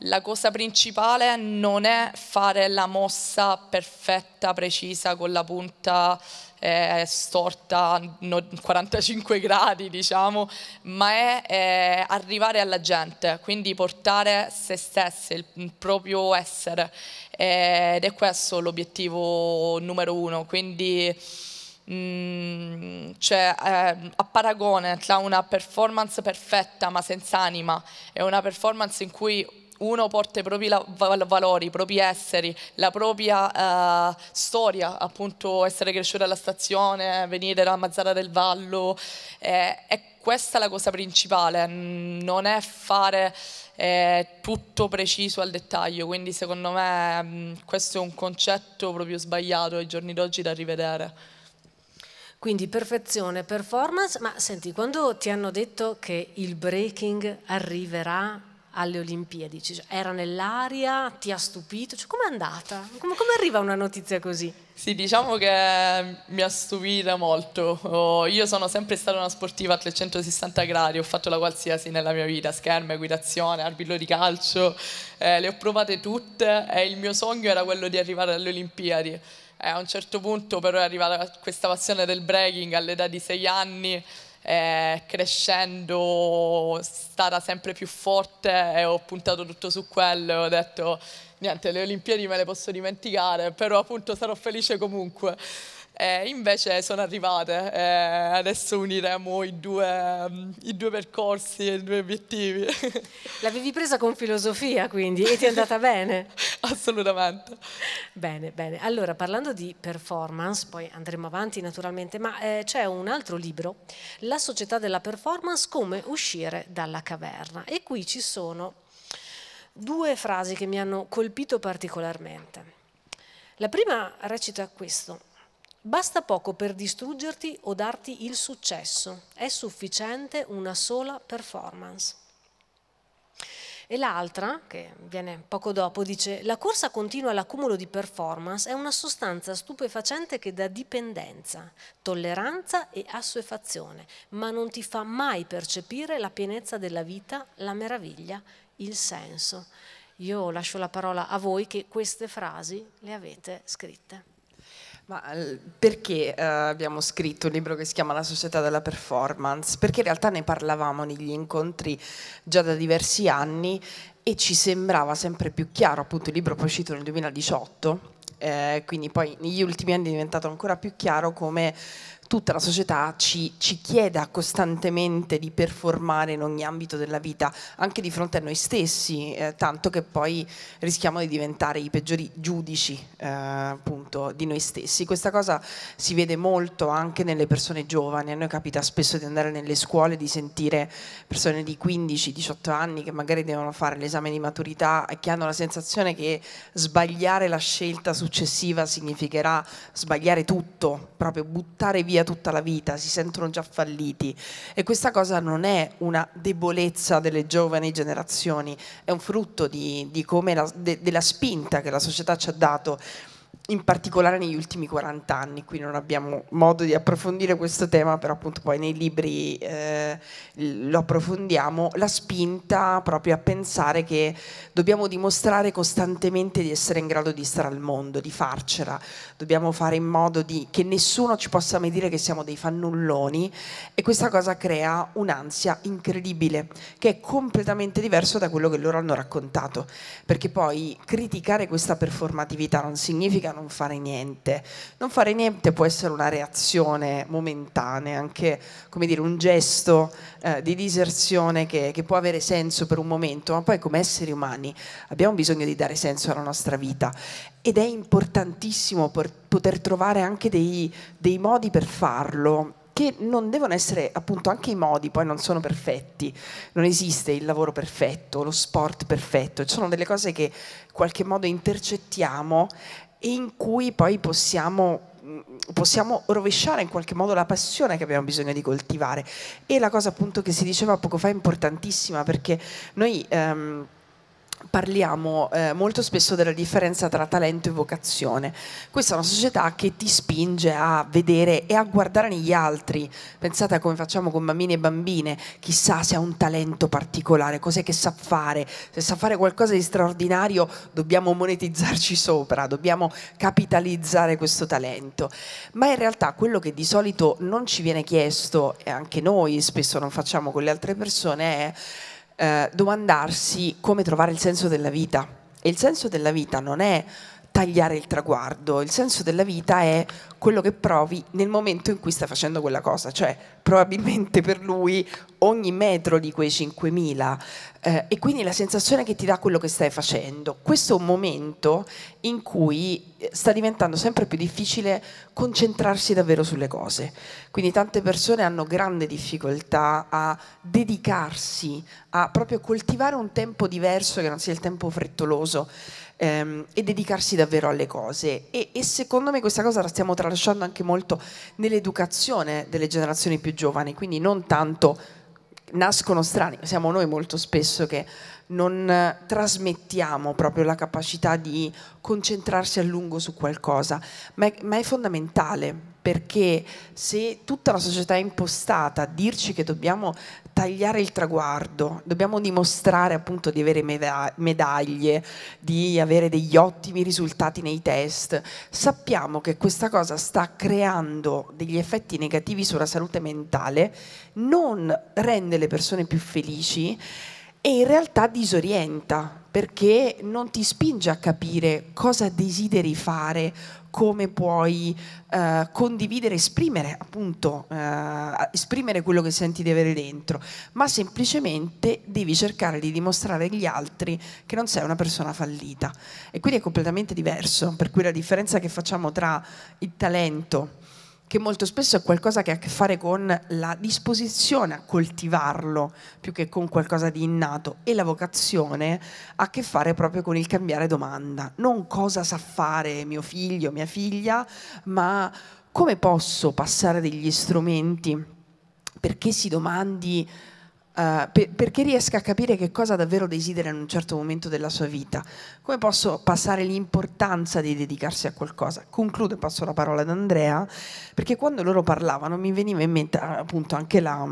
La cosa principale non è fare la mossa perfetta, precisa, con la punta eh, storta no, 45 gradi, diciamo, ma è eh, arrivare alla gente, quindi portare se stesse, il, il proprio essere. Eh, ed è questo l'obiettivo numero uno. Quindi Mm, cioè, eh, a paragone tra una performance perfetta ma senza anima e una performance in cui uno porta i propri valori, i propri esseri, la propria eh, storia, appunto essere cresciuto alla stazione, venire da Mazzara del Vallo, eh, è questa la cosa principale, mm, non è fare eh, tutto preciso al dettaglio, quindi secondo me mh, mm, questo è un concetto proprio sbagliato ai giorni d'oggi da rivedere. Quindi perfezione, performance, ma senti, quando ti hanno detto che il breaking arriverà alle Olimpiadi, cioè, cioè, era nell'aria, ti ha stupito, cioè, com'è andata? Come, come arriva una notizia così? Sì, diciamo che mi ha stupita molto. Oh, io sono sempre stata una sportiva a 360 gradi, ho fatto la qualsiasi nella mia vita, scherma, equitazione, arbitro di calcio, eh, le ho provate tutte e il mio sogno era quello di arrivare alle Olimpiadi eh, a un certo punto però è arrivata questa passione del breaking all'età di sei anni, eh, crescendo stata sempre più forte e ho puntato tutto su quello e ho detto niente le Olimpiadi me le posso dimenticare, però appunto sarò felice comunque. Eh, invece sono arrivate, eh, adesso uniremo i due, mm, i due percorsi e i due obiettivi. L'avevi presa con filosofia quindi e ti è andata bene? Assolutamente. Bene, bene. Allora parlando di performance, poi andremo avanti naturalmente, ma eh, c'è un altro libro, La società della performance, come uscire dalla caverna. E qui ci sono due frasi che mi hanno colpito particolarmente. La prima recita questo, Basta poco per distruggerti o darti il successo, è sufficiente una sola performance. E l'altra, che viene poco dopo, dice la corsa continua all'accumulo di performance è una sostanza stupefacente che dà dipendenza, tolleranza e assuefazione, ma non ti fa mai percepire la pienezza della vita, la meraviglia, il senso. Io lascio la parola a voi che queste frasi le avete scritte. Ma eh, perché eh, abbiamo scritto un libro che si chiama La società della performance? Perché in realtà ne parlavamo negli incontri già da diversi anni e ci sembrava sempre più chiaro, appunto il libro è uscito nel 2018, eh, quindi poi negli ultimi anni è diventato ancora più chiaro come tutta la società ci, ci chieda costantemente di performare in ogni ambito della vita, anche di fronte a noi stessi, eh, tanto che poi rischiamo di diventare i peggiori giudici eh, appunto di noi stessi. Questa cosa si vede molto anche nelle persone giovani, a noi capita spesso di andare nelle scuole, di sentire persone di 15-18 anni che magari devono fare l'esame di maturità e che hanno la sensazione che sbagliare la scelta successiva significherà sbagliare tutto, proprio buttare via via tutta la vita, si sentono già falliti e questa cosa non è una debolezza delle giovani generazioni, è un frutto di, di la, de, della spinta che la società ci ha dato in particolare negli ultimi 40 anni, qui non abbiamo modo di approfondire questo tema, però appunto poi nei libri eh, lo approfondiamo, la spinta proprio a pensare che dobbiamo dimostrare costantemente di essere in grado di stare al mondo, di farcela, dobbiamo fare in modo di, che nessuno ci possa mai dire che siamo dei fannulloni e questa cosa crea un'ansia incredibile che è completamente diverso da quello che loro hanno raccontato, perché poi criticare questa performatività non significa non fare niente. Non fare niente può essere una reazione momentanea, anche come dire, un gesto eh, di diserzione che, che può avere senso per un momento, ma poi come esseri umani abbiamo bisogno di dare senso alla nostra vita ed è importantissimo poter trovare anche dei, dei, modi per farlo che non devono essere appunto anche i modi poi non sono perfetti non esiste il lavoro perfetto lo sport perfetto ci sono delle cose che in qualche modo intercettiamo in cui poi possiamo mm, possiamo rovesciare in qualche modo la passione che abbiamo bisogno di coltivare. E la cosa appunto che si diceva poco fa è importantissima perché noi... Ehm, parliamo eh, molto spesso della differenza tra talento e vocazione. Questa è una società che ti spinge a vedere e a guardare negli altri. Pensate a come facciamo con bambini e bambine, chissà se ha un talento particolare, cos'è che sa fare, se sa fare qualcosa di straordinario dobbiamo monetizzarci sopra, dobbiamo capitalizzare questo talento. Ma in realtà quello che di solito non ci viene chiesto e anche noi spesso non facciamo con le altre persone è eh, domandarsi come trovare il senso della vita. E il senso della vita non è tagliare il traguardo, il senso della vita è quello che provi nel momento in cui stai facendo quella cosa, cioè probabilmente per lui ogni metro di quei 5.000 eh, e quindi la sensazione che ti dà quello che stai facendo. Questo è un momento in cui eh, sta diventando sempre più difficile concentrarsi davvero sulle cose, quindi tante persone hanno grande difficoltà a dedicarsi, a proprio coltivare un tempo diverso che non sia il tempo frettoloso ehm, e dedicarsi davvero alle cose e, e secondo me questa cosa la stiamo trattando tralasciando anche molto nell'educazione delle generazioni più giovani, quindi non tanto nascono strani, siamo noi molto spesso che non trasmettiamo proprio la capacità di concentrarsi a lungo su qualcosa, ma è, ma è, fondamentale perché se tutta la società è impostata a dirci che dobbiamo tagliare il traguardo, dobbiamo dimostrare appunto di avere medaglie, di avere degli ottimi risultati nei test. Sappiamo che questa cosa sta creando degli effetti negativi sulla salute mentale, non rende le persone più felici e in realtà disorienta, perché non ti spinge a capire cosa desideri fare, come puoi eh, condividere, esprimere appunto, eh, esprimere quello che senti di avere dentro, ma semplicemente devi cercare di dimostrare agli altri che non sei una persona fallita. E quindi è completamente diverso, per cui la differenza che facciamo tra il talento che molto spesso è qualcosa che ha a che fare con la disposizione a coltivarlo più che con qualcosa di innato e la vocazione ha a che fare proprio con il cambiare domanda, non cosa sa fare mio figlio, mia figlia, ma come posso passare degli strumenti perché si domandi Uh, per, perché riesca a capire che cosa davvero desidera in un certo momento della sua vita, come posso passare l'importanza di dedicarsi a qualcosa. Concludo e passo la parola ad Andrea, perché quando loro parlavano mi veniva in mente eh, appunto anche la,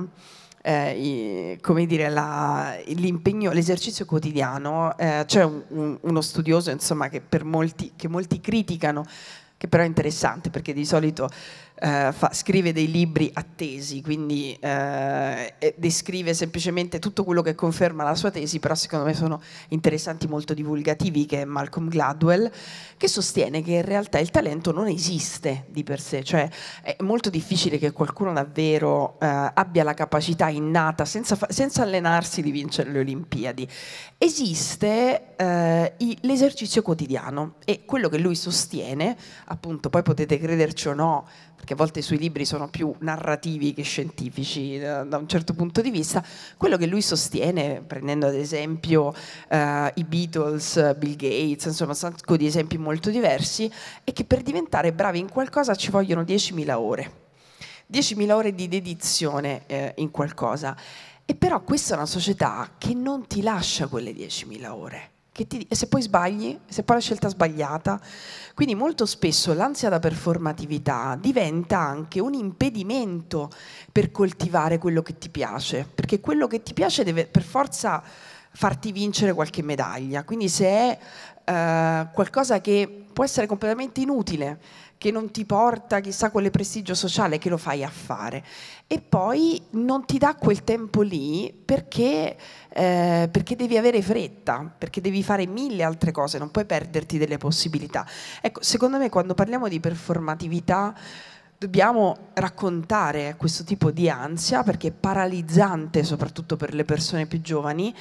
eh, come dire, la, l'impegno, l'esercizio quotidiano. Eh, c'è un, un, uno studioso insomma, che, molti, che molti criticano, che però è interessante perché di solito eh, fa, scrive dei libri attesi, quindi eh, descrive semplicemente tutto quello che conferma la sua tesi, però secondo me sono interessanti molto divulgativi, che è Malcolm Gladwell, che sostiene che in realtà il talento non esiste di per sé, cioè è molto difficile che qualcuno davvero eh, abbia la capacità innata, senza, senza, allenarsi, di vincere le Olimpiadi. Esiste eh, i, l'esercizio quotidiano e quello che lui sostiene, appunto poi potete crederci o no, perché a volte i suoi libri sono più narrativi che scientifici eh, da, un certo punto di vista, quello che lui sostiene, prendendo ad esempio eh, i Beatles, Bill Gates, insomma un sacco di esempi molto diversi, è che per diventare bravi in qualcosa ci vogliono 10.000 ore. 10.000 ore di dedizione eh, in qualcosa. E però questa è una società che non ti lascia quelle 10.000 ore ti, e se poi sbagli, se poi la scelta è sbagliata. Quindi molto spesso l'ansia da performatività diventa anche un impedimento per coltivare quello che ti piace, perché quello che ti piace deve per forza farti vincere qualche medaglia. Quindi se è eh, qualcosa che può essere completamente inutile, che non ti porta chissà quale prestigio sociale che lo fai a fare. E poi non ti dà quel tempo lì perché, eh, perché devi avere fretta, perché devi fare mille altre cose, non puoi perderti delle possibilità. Ecco, secondo me quando parliamo di performatività dobbiamo raccontare questo tipo di ansia perché è paralizzante soprattutto per le persone più giovani,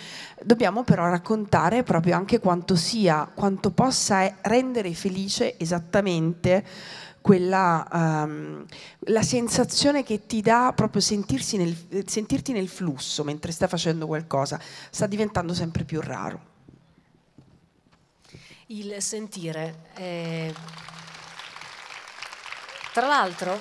dobbiamo però raccontare proprio anche quanto sia, quanto possa rendere felice esattamente quella, um, la sensazione che ti dà proprio nel, sentirti nel flusso mentre stai facendo qualcosa, sta diventando sempre più raro. Il sentire. Eh... Tra l'altro,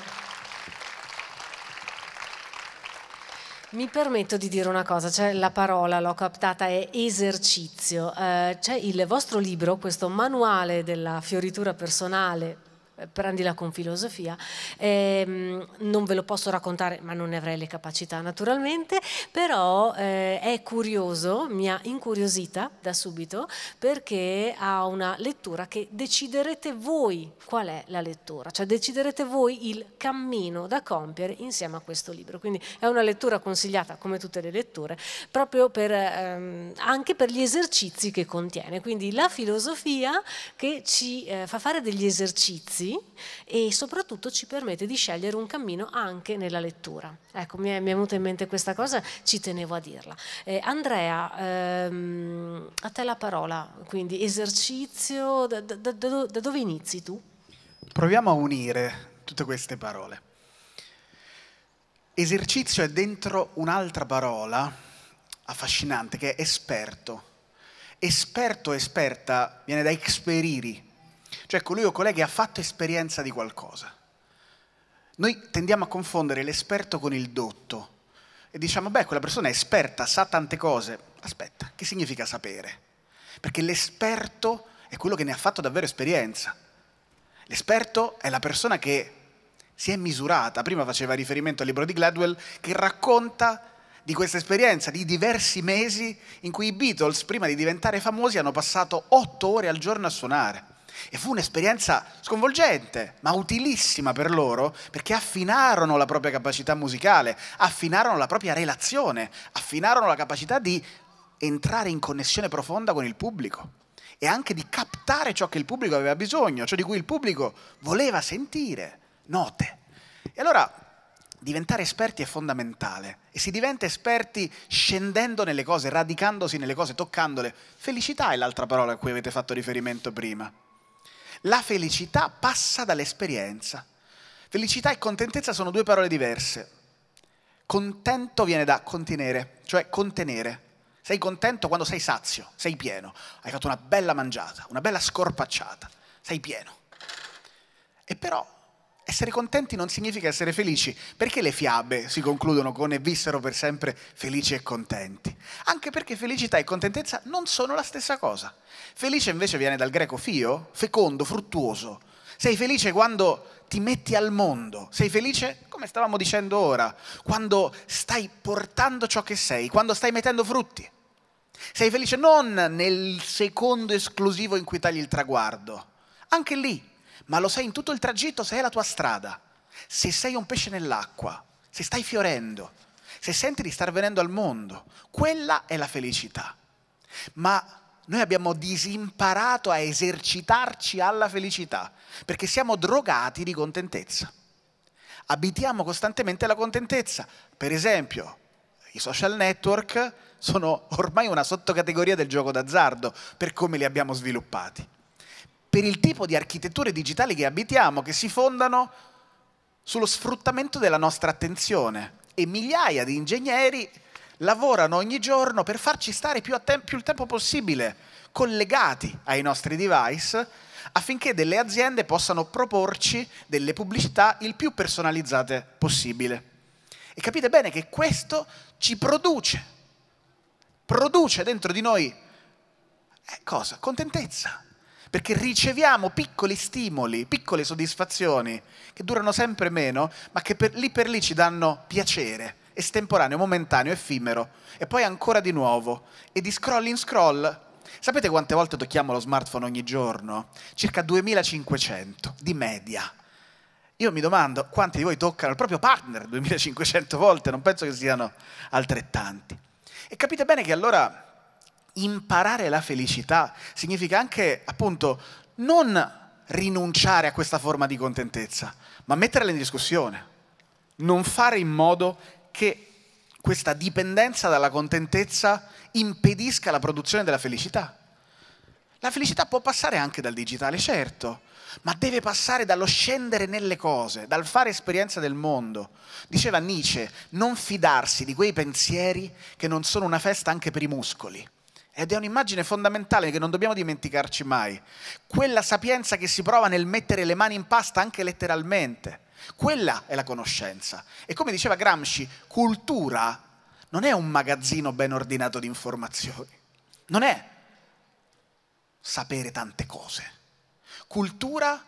Mi permetto di dire una cosa, cioè la parola l'ho captata è esercizio. Eh, c'è il vostro libro, questo manuale della fioritura personale prendila con filosofia, eh, ehm, non ve lo posso raccontare ma non ne avrei le capacità naturalmente, però eh, è curioso, mi ha incuriosita da subito perché ha una lettura che deciderete voi qual è la lettura, cioè deciderete voi il cammino da compiere insieme a questo libro, quindi è una lettura consigliata come tutte le letture, proprio per, ehm, anche per gli esercizi che contiene, quindi la filosofia che ci eh, fa fare degli esercizi e soprattutto ci permette di scegliere un cammino anche nella lettura. Ecco, mi è, mi è venuta in mente questa cosa, ci tenevo a dirla. Eh, Andrea, ehm, a te la parola, quindi esercizio, da, da, da, da dove inizi tu? Proviamo a unire tutte queste parole. Esercizio è dentro un'altra parola affascinante che è esperto. Esperto, esperta, viene da experiri, cioè colui o colei che ha fatto esperienza di qualcosa. Noi tendiamo a confondere l'esperto con il dotto e diciamo, beh, quella persona è esperta, sa tante cose. Aspetta, che significa sapere? Perché l'esperto è quello che ne ha fatto davvero esperienza. L'esperto è la persona che si è misurata, prima faceva riferimento al libro di Gladwell, che racconta di questa esperienza di diversi mesi in cui i Beatles, prima di diventare famosi, hanno passato otto ore al giorno a suonare. E fu un'esperienza sconvolgente, ma utilissima per loro, perché affinarono la propria capacità musicale, affinarono la propria relazione, affinarono la capacità di entrare in connessione profonda con il pubblico e anche di captare ciò che il pubblico aveva bisogno, ciò di cui il pubblico voleva sentire, note. E allora diventare esperti è fondamentale e si diventa esperti scendendo nelle cose, radicandosi nelle cose, toccandole. Felicità è l'altra parola a cui avete fatto riferimento prima. La felicità passa dall'esperienza. Felicità e contentezza sono due parole diverse. Contento viene da contenere, cioè contenere. Sei contento quando sei sazio, sei pieno, hai fatto una bella mangiata, una bella scorpacciata, sei pieno. E però essere contenti non significa essere felici. Perché le fiabe si concludono con e vissero per sempre felici e contenti? Anche perché felicità e contentezza non sono la stessa cosa. Felice invece viene dal greco fio, fecondo, fruttuoso. Sei felice quando ti metti al mondo. Sei felice, come stavamo dicendo ora, quando stai portando ciò che sei, quando stai mettendo frutti. Sei felice non nel secondo esclusivo in cui tagli il traguardo. Anche lì ma lo sei in tutto il tragitto se è la tua strada, se sei un pesce nell'acqua, se stai fiorendo, se senti di star venendo al mondo, quella è la felicità. Ma noi abbiamo disimparato a esercitarci alla felicità, perché siamo drogati di contentezza. Abitiamo costantemente la contentezza. Per esempio, i social network sono ormai una sottocategoria del gioco d'azzardo per come li abbiamo sviluppati per il tipo di architetture digitali che abitiamo, che si fondano sullo sfruttamento della nostra attenzione. E migliaia di ingegneri lavorano ogni giorno per farci stare più, tem- più il tempo possibile collegati ai nostri device affinché delle aziende possano proporci delle pubblicità il più personalizzate possibile. E capite bene che questo ci produce, produce dentro di noi eh, cosa? Contentezza, perché riceviamo piccoli stimoli, piccole soddisfazioni che durano sempre meno, ma che per, lì per lì ci danno piacere, estemporaneo, momentaneo, effimero, e poi ancora di nuovo, e di scroll in scroll. Sapete quante volte tocchiamo lo smartphone ogni giorno? Circa 2500 di media. Io mi domando quanti di voi toccano il proprio partner 2500 volte, non penso che siano altrettanti. E capite bene che allora imparare la felicità significa anche appunto non rinunciare a questa forma di contentezza, ma metterla in discussione, non fare in modo che questa dipendenza dalla contentezza impedisca la produzione della felicità. La felicità può passare anche dal digitale, certo, ma deve passare dallo scendere nelle cose, dal fare esperienza del mondo. Diceva Nietzsche, non fidarsi di quei pensieri che non sono una festa anche per i muscoli. Ed è un'immagine fondamentale che non dobbiamo dimenticarci mai. Quella sapienza che si prova nel mettere le mani in pasta anche letteralmente. Quella è la conoscenza. E come diceva Gramsci, cultura non è un magazzino ben ordinato di informazioni. Non è sapere tante cose. Cultura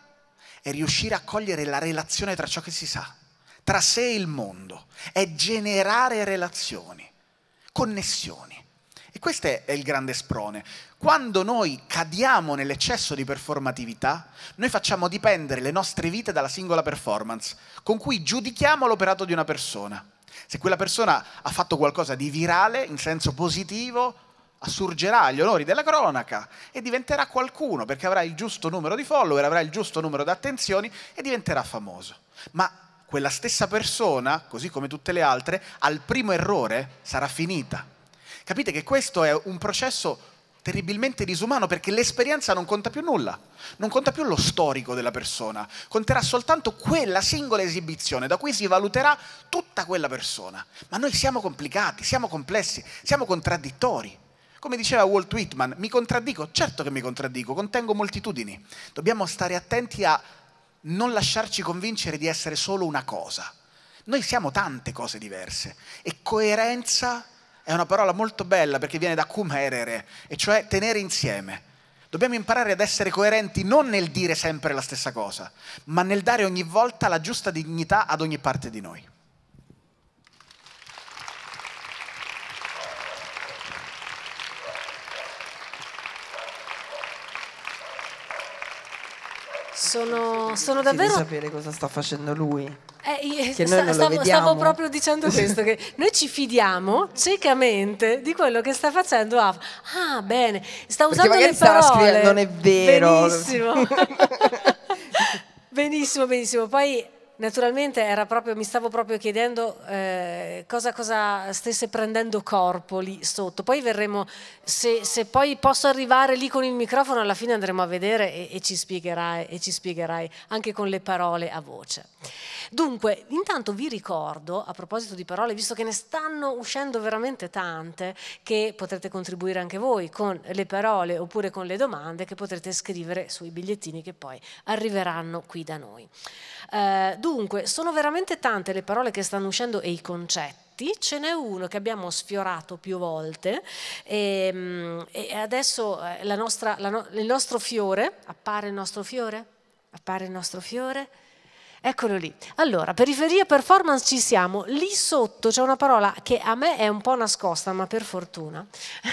è riuscire a cogliere la relazione tra ciò che si sa, tra sé e il mondo. È generare relazioni, connessioni questo è il grande sprone. Quando noi cadiamo nell'eccesso di performatività, noi facciamo dipendere le nostre vite dalla singola performance, con cui giudichiamo l'operato di una persona. Se quella persona ha fatto qualcosa di virale in senso positivo, assurgerà agli onori della cronaca e diventerà qualcuno perché avrà il giusto numero di follower, avrà il giusto numero di attenzioni e diventerà famoso. Ma quella stessa persona, così come tutte le altre, al primo errore sarà finita Capite che questo è un processo terribilmente disumano perché l'esperienza non conta più nulla, non conta più lo storico della persona, conterà soltanto quella singola esibizione da cui si valuterà tutta quella persona. Ma noi siamo complicati, siamo complessi, siamo contraddittori. Come diceva Walt Whitman, mi contraddico, certo che mi contraddico, contengo moltitudini. Dobbiamo stare attenti a non lasciarci convincere di essere solo una cosa. Noi siamo tante cose diverse e coerenza è una parola molto bella perché viene da cum erere, e cioè tenere insieme. Dobbiamo imparare ad essere coerenti non nel dire sempre la stessa cosa, ma nel dare ogni volta la giusta dignità ad ogni parte di noi. Sono, sono davvero... Di sapere cosa sta facendo lui. Eh, eh sta, stavo, stavo, proprio dicendo questo, che noi ci fidiamo ciecamente di quello che sta facendo AFA. Ah, bene, sta usando Perché le parole. non è vero. Benissimo. benissimo, benissimo. Poi Naturalmente proprio, mi stavo proprio chiedendo eh, cosa, cosa, stesse prendendo corpo lì sotto. Poi verremo, se, se, poi posso arrivare lì con il microfono, alla fine andremo a vedere e, e, ci spiegherai, e ci spiegherai anche con le parole a voce. Dunque, intanto vi ricordo, a proposito di parole, visto che ne stanno uscendo veramente tante, che potrete contribuire anche voi con le parole oppure con le domande che potrete scrivere sui bigliettini che poi arriveranno qui da noi. Eh, dunque, sono veramente tante le parole che stanno uscendo e i concetti ce n'è uno che abbiamo sfiorato più volte e, ehm, e adesso eh, la nostra, la no, il nostro fiore, appare il nostro fiore? Appare il nostro fiore? Eccolo lì. Allora, periferia performance ci siamo. Lì sotto c'è una parola che a me è un po' nascosta, ma per fortuna.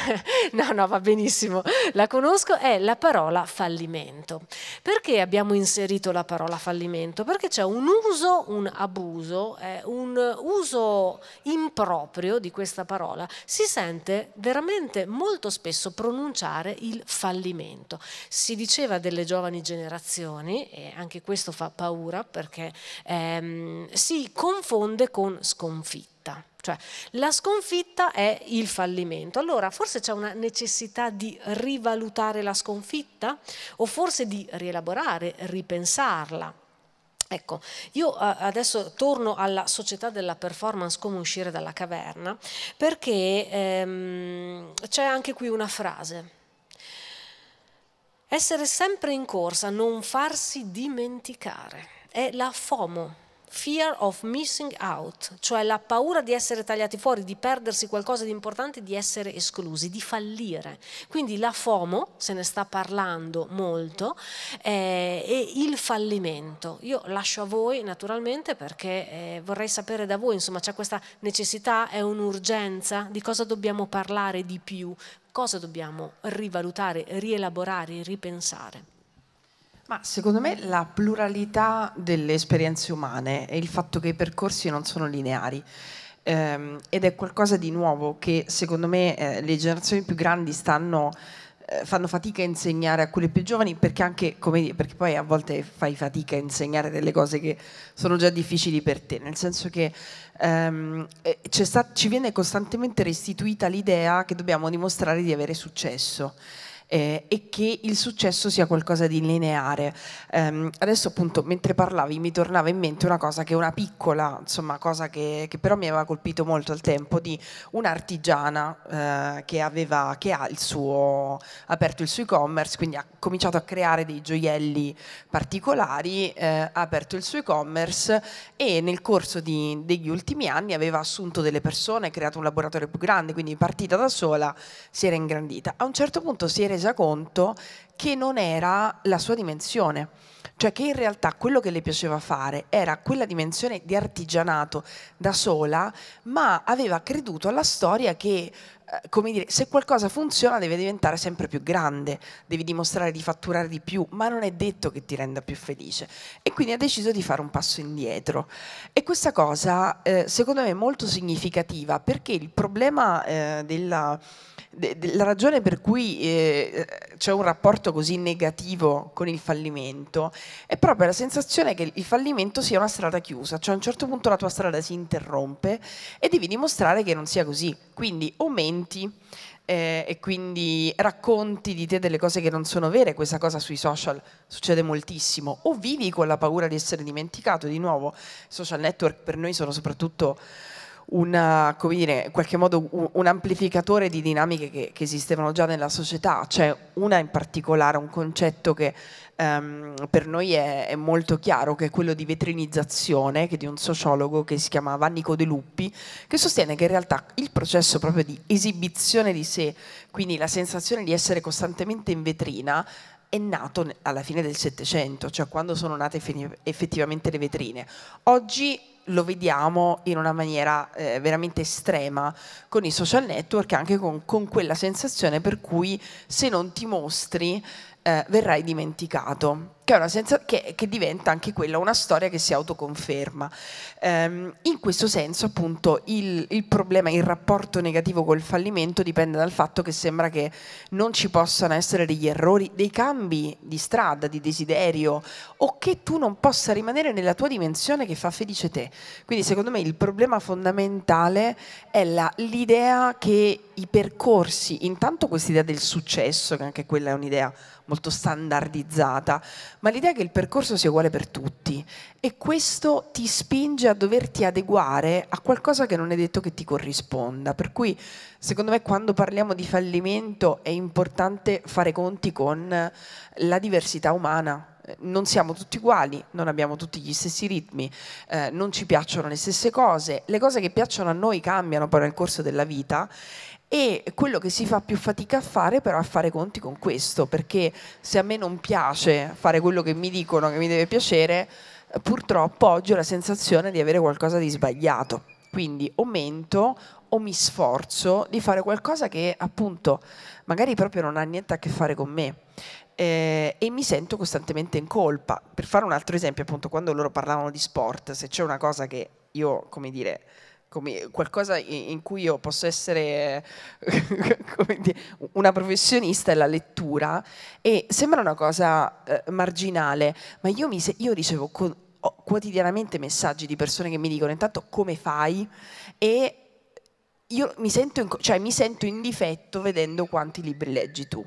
no, no, va benissimo, la conosco, è la parola fallimento. Perché abbiamo inserito la parola fallimento? Perché c'è un uso, un abuso, eh, un uso improprio di questa parola. Si sente veramente molto spesso pronunciare il fallimento. Si diceva delle giovani generazioni, e anche questo fa paura perché anche, ehm, si confonde con sconfitta. Cioè, la sconfitta è il fallimento. Allora, forse c'è una necessità di rivalutare la sconfitta o forse di rielaborare, ripensarla. Ecco, io adesso torno alla società della performance come uscire dalla caverna, perché ehm, c'è anche qui una frase. Essere sempre in corsa, non farsi dimenticare è la FOMO, fear of missing out, cioè la paura di essere tagliati fuori, di perdersi qualcosa di importante, di essere esclusi, di fallire. Quindi la FOMO, se ne sta parlando molto, eh, e il fallimento. Io lascio a voi naturalmente perché eh, vorrei sapere da voi, insomma c'è questa necessità, è un'urgenza, di cosa dobbiamo parlare di più, cosa dobbiamo rivalutare, rielaborare, ripensare. Ma secondo me la pluralità delle esperienze umane e il fatto che i percorsi non sono lineari ehm, ed è qualcosa di nuovo che secondo me eh, le generazioni più grandi stanno eh, fanno fatica a insegnare a quelle più giovani perché anche come perché poi a volte fai fatica a insegnare delle cose che sono già difficili per te nel senso che um, sta, ci viene costantemente restituita l'idea che dobbiamo dimostrare di avere successo eh, e che il successo sia qualcosa di lineare. Um, adesso appunto mentre parlavi mi tornava in mente una cosa che è una piccola, insomma cosa che, che però mi aveva colpito molto al tempo, di un'artigiana eh, che, aveva, che ha, il suo, aperto il suo e-commerce, quindi ha cominciato a creare dei gioielli particolari, eh, ha aperto il suo e-commerce e nel corso di, degli ultimi anni aveva assunto delle persone, creato un laboratorio più grande, quindi partita da sola si era ingrandita. A un certo punto si era resa conto che non era la sua dimensione, cioè che in realtà quello che le piaceva fare era quella dimensione di artigianato da sola, ma aveva creduto alla storia che eh, come dire, se qualcosa funziona deve diventare sempre più grande, devi dimostrare di fatturare di più, ma non è detto che ti renda più felice. E quindi ha deciso di fare un passo indietro. E questa cosa eh, secondo me è molto significativa perché il problema eh, della la ragione per cui eh, c'è un rapporto così negativo con il fallimento è proprio la sensazione che il fallimento sia una strada chiusa, cioè a un certo punto la tua strada si interrompe e devi dimostrare che non sia così, quindi o menti eh, e quindi racconti di te delle cose che non sono vere, questa cosa sui social succede moltissimo, o vivi con la paura di essere dimenticato, di nuovo i social network per noi sono soprattutto una, come dire, in qualche modo un, un amplificatore di dinamiche che, che, esistevano già nella società. C'è cioè, una in particolare, un concetto che um, per noi è, è, molto chiaro, che è quello di vetrinizzazione, che è di un sociologo che si chiamava Nico De Luppi, che sostiene che in realtà il processo proprio di esibizione di sé, quindi la sensazione di essere costantemente in vetrina, è nato alla fine del Settecento, cioè quando sono nate effettivamente le vetrine. Oggi lo vediamo in una maniera eh, veramente estrema con i social network e anche con, con, quella sensazione per cui se non ti mostri eh, verrai dimenticato che, che, che, diventa anche quella una storia che si autoconferma. Ehm, in questo senso appunto il, il, problema, il rapporto negativo col fallimento dipende dal fatto che sembra che non ci possano essere degli errori, dei cambi di strada, di desiderio o che tu non possa rimanere nella tua dimensione che fa felice te. Quindi secondo me il problema fondamentale è l'idea che i percorsi, intanto quest'idea del successo, che anche quella è un'idea molto standardizzata, ma l'idea che il percorso sia uguale per tutti e questo ti spinge a doverti adeguare a qualcosa che non è detto che ti corrisponda. Per cui secondo me quando parliamo di fallimento è importante fare conti con la diversità umana, non siamo tutti uguali, non abbiamo tutti gli stessi ritmi, eh, non ci piacciono le stesse cose, le cose che piacciono a noi cambiano poi nel corso della vita e quello che si fa più fatica a fare però è fare conti con questo, perché se a me non piace fare quello che mi dicono che mi deve piacere, purtroppo oggi ho la sensazione di avere qualcosa di sbagliato. Quindi o mento o mi sforzo di fare qualcosa che appunto magari proprio non ha niente a che fare con me. Eh, e mi sento costantemente in colpa. Per fare un altro esempio, appunto, quando loro parlavano di sport, se c'è una cosa che io, come dire, come qualcosa in cui io posso essere dire, una professionista è la lettura e sembra una cosa eh, marginale, ma io, mi, io ricevo co- quotidianamente messaggi di persone che mi dicono intanto come fai e io mi sento in, cioè, mi sento in difetto vedendo quanti libri leggi tu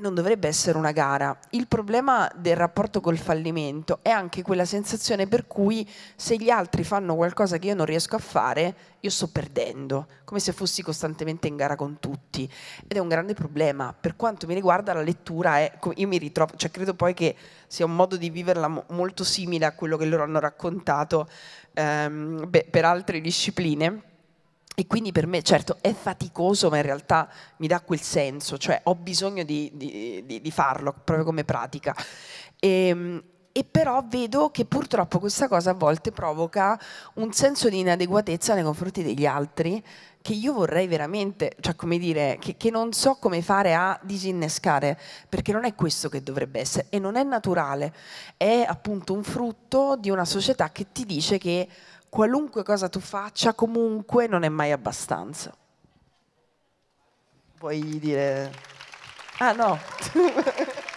non dovrebbe essere una gara. Il problema del rapporto col fallimento è anche quella sensazione per cui se gli altri fanno qualcosa che io non riesco a fare, io sto perdendo, come se fossi costantemente in gara con tutti. Ed è un grande problema. Per quanto mi riguarda la lettura è, io mi ritrovo, cioè credo poi che sia un modo di viverla molto simile a quello che loro hanno raccontato ehm, beh, per altre discipline e quindi per me, certo, è faticoso, ma in realtà mi dà quel senso, cioè ho bisogno di, di, di, di farlo proprio come pratica. E, ehm, e però vedo che purtroppo questa cosa a volte provoca un senso di inadeguatezza nei confronti degli altri che io vorrei veramente, cioè come dire, che, che, non so come fare a disinnescare, perché non è questo che dovrebbe essere e non è naturale, è appunto un frutto di una società che ti dice che qualunque cosa tu faccia, comunque non è mai abbastanza. Puoi dire... Ah no.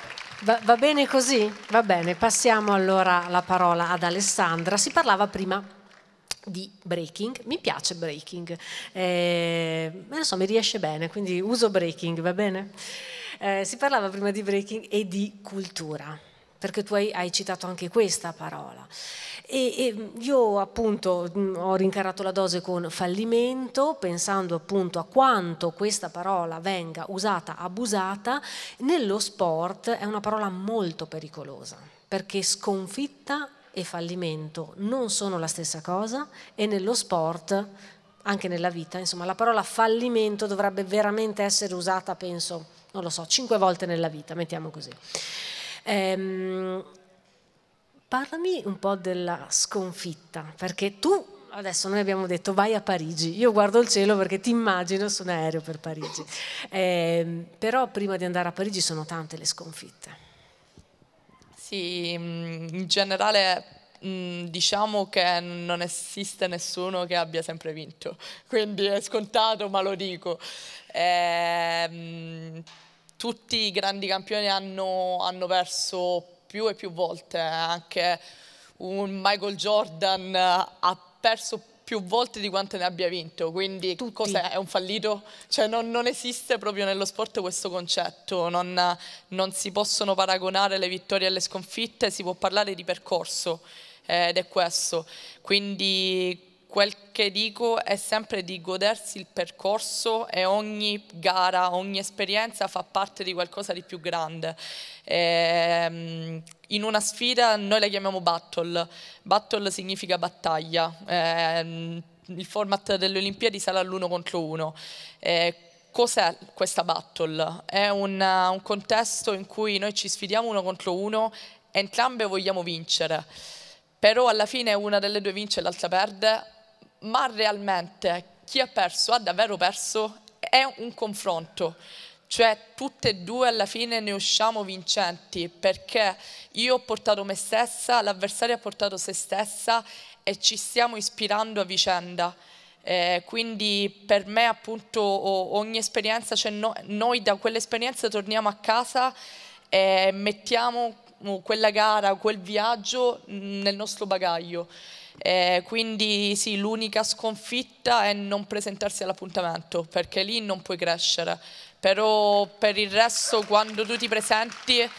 Va, va, bene così? Va bene, passiamo allora la parola ad Alessandra. Si parlava prima di breaking, mi piace breaking, eh, so, mi riesce bene, quindi uso breaking, va bene? Eh, si parlava prima di breaking e di cultura perché tu hai, hai citato anche questa parola. E, e io appunto mm, ho rincarato la dose con fallimento, pensando appunto a quanto questa parola venga usata, abusata, nello sport è una parola molto pericolosa, perché sconfitta e fallimento non sono la stessa cosa e nello sport anche nella vita, insomma, la parola fallimento dovrebbe veramente essere usata, penso, non lo so, cinque volte nella vita, mettiamo così. Ehm, parlami un po' della sconfitta, perché tu adesso noi abbiamo detto vai a Parigi, io guardo il cielo perché ti immagino su un aereo per Parigi, eh, però prima di andare a Parigi sono tante le sconfitte. Sì, mm, in generale mm, diciamo che non esiste nessuno che abbia sempre vinto, quindi è scontato ma lo dico. Eh, tutti i grandi campioni hanno, hanno perso più e più volte, eh. anche un Michael Jordan eh, ha perso più volte di quante ne abbia vinto, quindi Tutti. cos'è? È un fallito? Cioè non, non, esiste proprio nello sport questo concetto, non, non, si possono paragonare le vittorie alle sconfitte, si può parlare di percorso eh, ed è questo. Quindi quel che dico è sempre di godersi il percorso e ogni gara, ogni esperienza fa parte di qualcosa di più grande. E, ehm, in una sfida noi la chiamiamo battle, battle significa battaglia, e, ehm, il format delle Olimpiadi sarà l'uno contro uno. E, eh, cos'è questa battle? È un, un contesto in cui noi ci sfidiamo uno contro uno, entrambe vogliamo vincere però alla fine una delle due vince e l'altra perde, ma realmente chi ha perso ha davvero perso è un confronto. Cioè tutte e due alla fine ne usciamo vincenti perché io ho portato me stessa, l'avversario ha portato se stessa e ci stiamo ispirando a vicenda. Eh, quindi per me appunto ogni esperienza, cioè no, noi da quell'esperienza torniamo a casa e mettiamo uh, quella gara, quel viaggio mm, nel nostro bagaglio. Eh, quindi sì, l'unica sconfitta è non presentarsi all'appuntamento, perché lì non puoi crescere. Però per il resto, quando tu ti presenti, eh,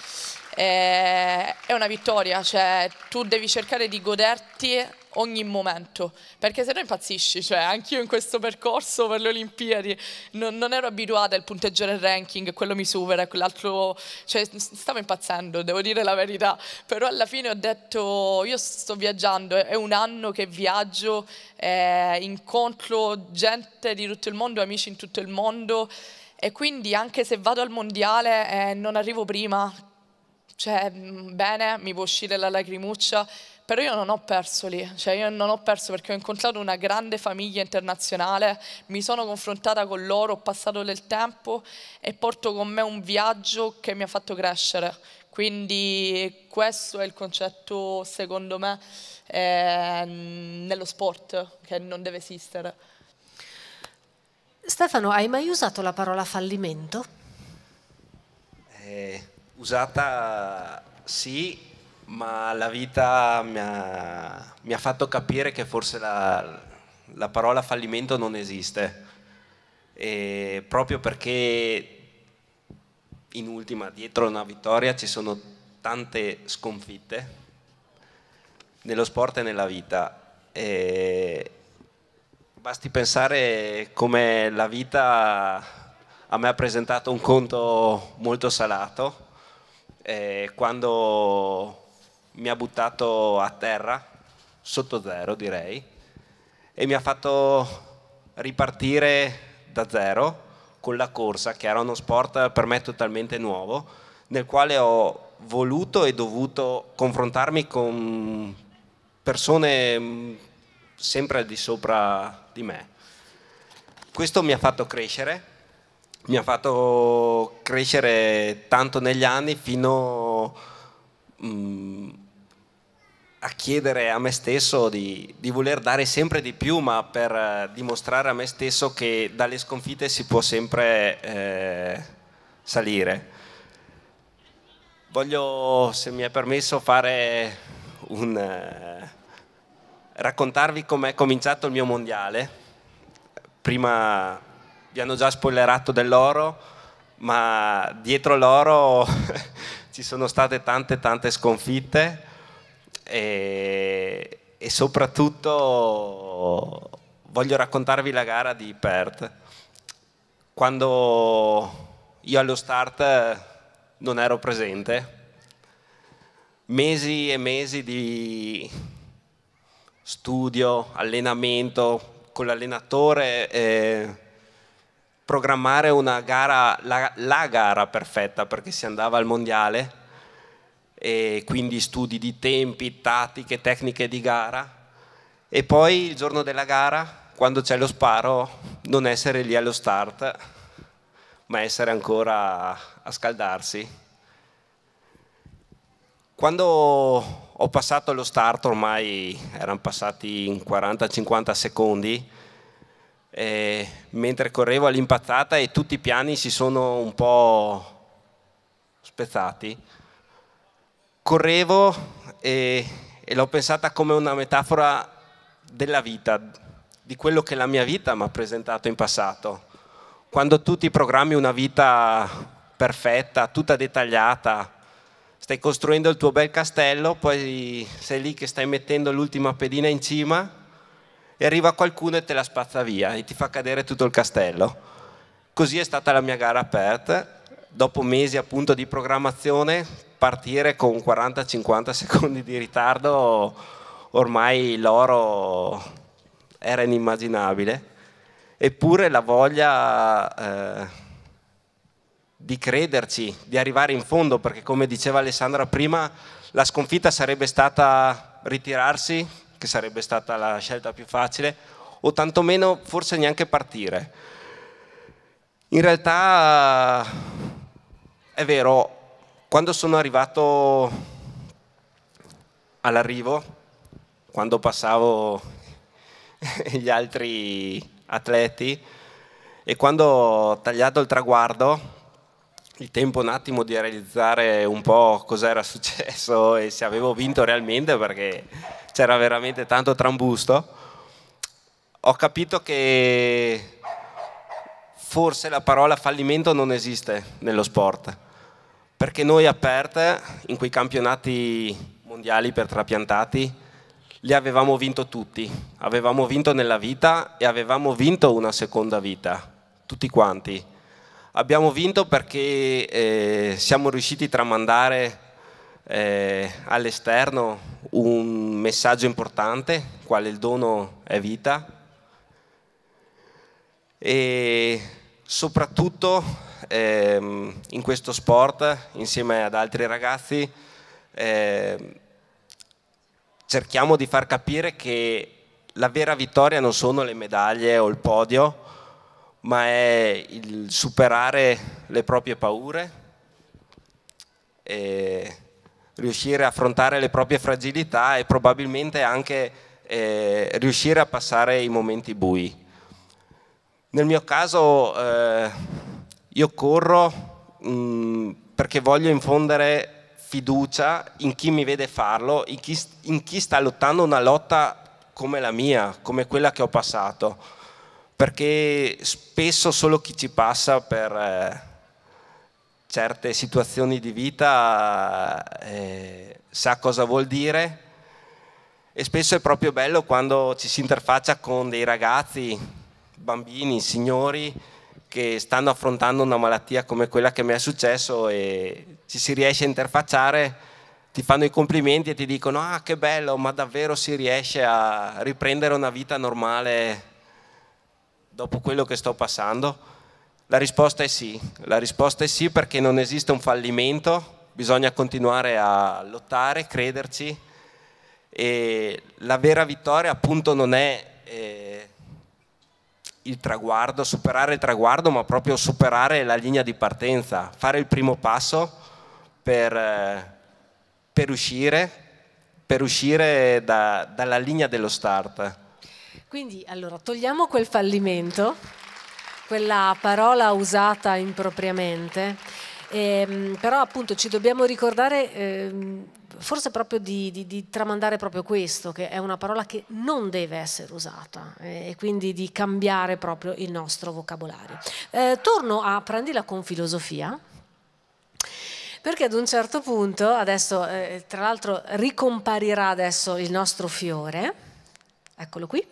è una vittoria. Cioè, tu devi cercare di goderti ogni momento, perché se no impazzisci, cioè anch'io in questo percorso per le Olimpiadi non, non ero abituata al punteggio del ranking, quello mi supera, quell'altro, cioè stavo impazzendo, devo dire la verità, però alla fine ho detto io sto viaggiando, è un anno che viaggio, eh, incontro gente di tutto il mondo, amici in tutto il mondo e quindi anche se vado al mondiale e eh, non arrivo prima, cioè mm, bene, mi può uscire la lacrimuccia, però io non ho perso lì, cioè io non ho perso perché ho incontrato una grande famiglia internazionale, mi sono confrontata con loro, ho passato del tempo e porto con me un viaggio che mi ha fatto crescere. Quindi questo è il concetto, secondo me, eh, nello sport, che non deve esistere. Stefano, hai mai usato la parola fallimento? Eh, usata sì, ma la vita mi ha, mi ha fatto capire che forse la, la, parola fallimento non esiste, e proprio perché in ultima dietro una vittoria ci sono tante sconfitte nello sport e nella vita. E basti pensare come la vita a me ha presentato un conto molto salato. Eh, quando mi ha buttato a terra, sotto zero direi, e mi ha fatto ripartire da zero con la corsa, che era uno sport per me totalmente nuovo, nel quale ho voluto e dovuto confrontarmi con persone mm, sempre al di sopra di me. Questo mi ha fatto crescere, mi ha fatto crescere tanto negli anni fino... Um, a chiedere a me stesso di, di, voler dare sempre di più, ma per eh, dimostrare a me stesso che dalle sconfitte si può sempre eh, salire. Voglio, se mi è permesso, fare un, eh, raccontarvi com'è cominciato il mio mondiale. Prima vi hanno già spoilerato dell'oro, ma dietro l'oro ci sono state tante tante sconfitte e, e soprattutto voglio raccontarvi la gara di Perth. Quando io allo start non ero presente, mesi e mesi di studio, allenamento con l'allenatore, eh, programmare una gara, la, la gara perfetta perché si andava al mondiale e quindi studi di tempi, tattiche, tecniche di gara e poi il giorno della gara, quando c'è lo sparo, non essere lì allo start, ma essere ancora a scaldarsi. Quando ho passato lo start, ormai erano passati 40-50 secondi, mentre correvo all'impazzata e tutti i piani si sono un po' spezzati correvo e, e l'ho pensata come una metafora della vita, di quello che la mia vita mi ha presentato in passato. Quando tu ti programmi una vita perfetta, tutta dettagliata, stai costruendo il tuo bel castello, poi sei lì che stai mettendo l'ultima pedina in cima e arriva qualcuno e te la spazza via e ti fa cadere tutto il castello. Così è stata la mia gara aperta. Dopo mesi appunto di programmazione partire con 40-50 secondi di ritardo ormai l'oro era inimmaginabile, eppure la voglia eh, di crederci, di arrivare in fondo, perché come diceva Alessandra prima, la sconfitta sarebbe stata ritirarsi, che sarebbe stata la scelta più facile, o tantomeno forse neanche partire. In realtà è vero, quando sono arrivato all'arrivo, quando passavo gli altri atleti e quando ho tagliato il traguardo, il tempo un attimo di realizzare un po' cosa era successo e se avevo vinto realmente perché c'era veramente tanto trambusto, ho capito che forse la parola fallimento non esiste nello sport perché noi a aperte in quei campionati mondiali per trapiantati li avevamo vinto tutti, avevamo vinto nella vita e avevamo vinto una seconda vita, tutti quanti. Abbiamo vinto perché eh, siamo riusciti a tramandare eh, all'esterno un messaggio importante, quale il dono è vita, e soprattutto ehm, in questo sport insieme ad altri ragazzi ehm, cerchiamo di far capire che la vera vittoria non sono le medaglie o il podio, ma è il superare le proprie paure e riuscire a affrontare le proprie fragilità e probabilmente anche eh, riuscire a passare i momenti bui. Nel mio caso eh, io corro mh, mm, perché voglio infondere fiducia in chi mi vede farlo, in chi, in chi sta lottando una lotta come la mia, come quella che ho passato, perché spesso solo chi ci passa per eh, certe situazioni di vita eh, sa cosa vuol dire e spesso è proprio bello quando ci si interfaccia con dei ragazzi, bambini, signori che stanno affrontando una malattia come quella che mi è successo e ci si riesce a interfacciare, ti fanno i complimenti e ti dicono ah che bello, ma davvero si riesce a riprendere una vita normale dopo quello che sto passando? La risposta è sì, la risposta è sì perché non esiste un fallimento, bisogna continuare a lottare, crederci e la vera vittoria appunto non è... Eh, il traguardo, superare il traguardo, ma proprio superare la linea di partenza, fare il primo passo per, eh, per uscire, per uscire da, dalla linea dello start. Quindi allora togliamo quel fallimento, quella parola usata impropriamente, ehm, però appunto ci dobbiamo ricordare... Ehm, forse proprio di, di, di, tramandare proprio questo, che è una parola che non deve essere usata eh, e quindi di cambiare proprio il nostro vocabolario. Eh, torno a prendila con filosofia. Perché ad un certo punto, adesso eh, tra l'altro ricomparirà adesso il nostro fiore, eccolo qui.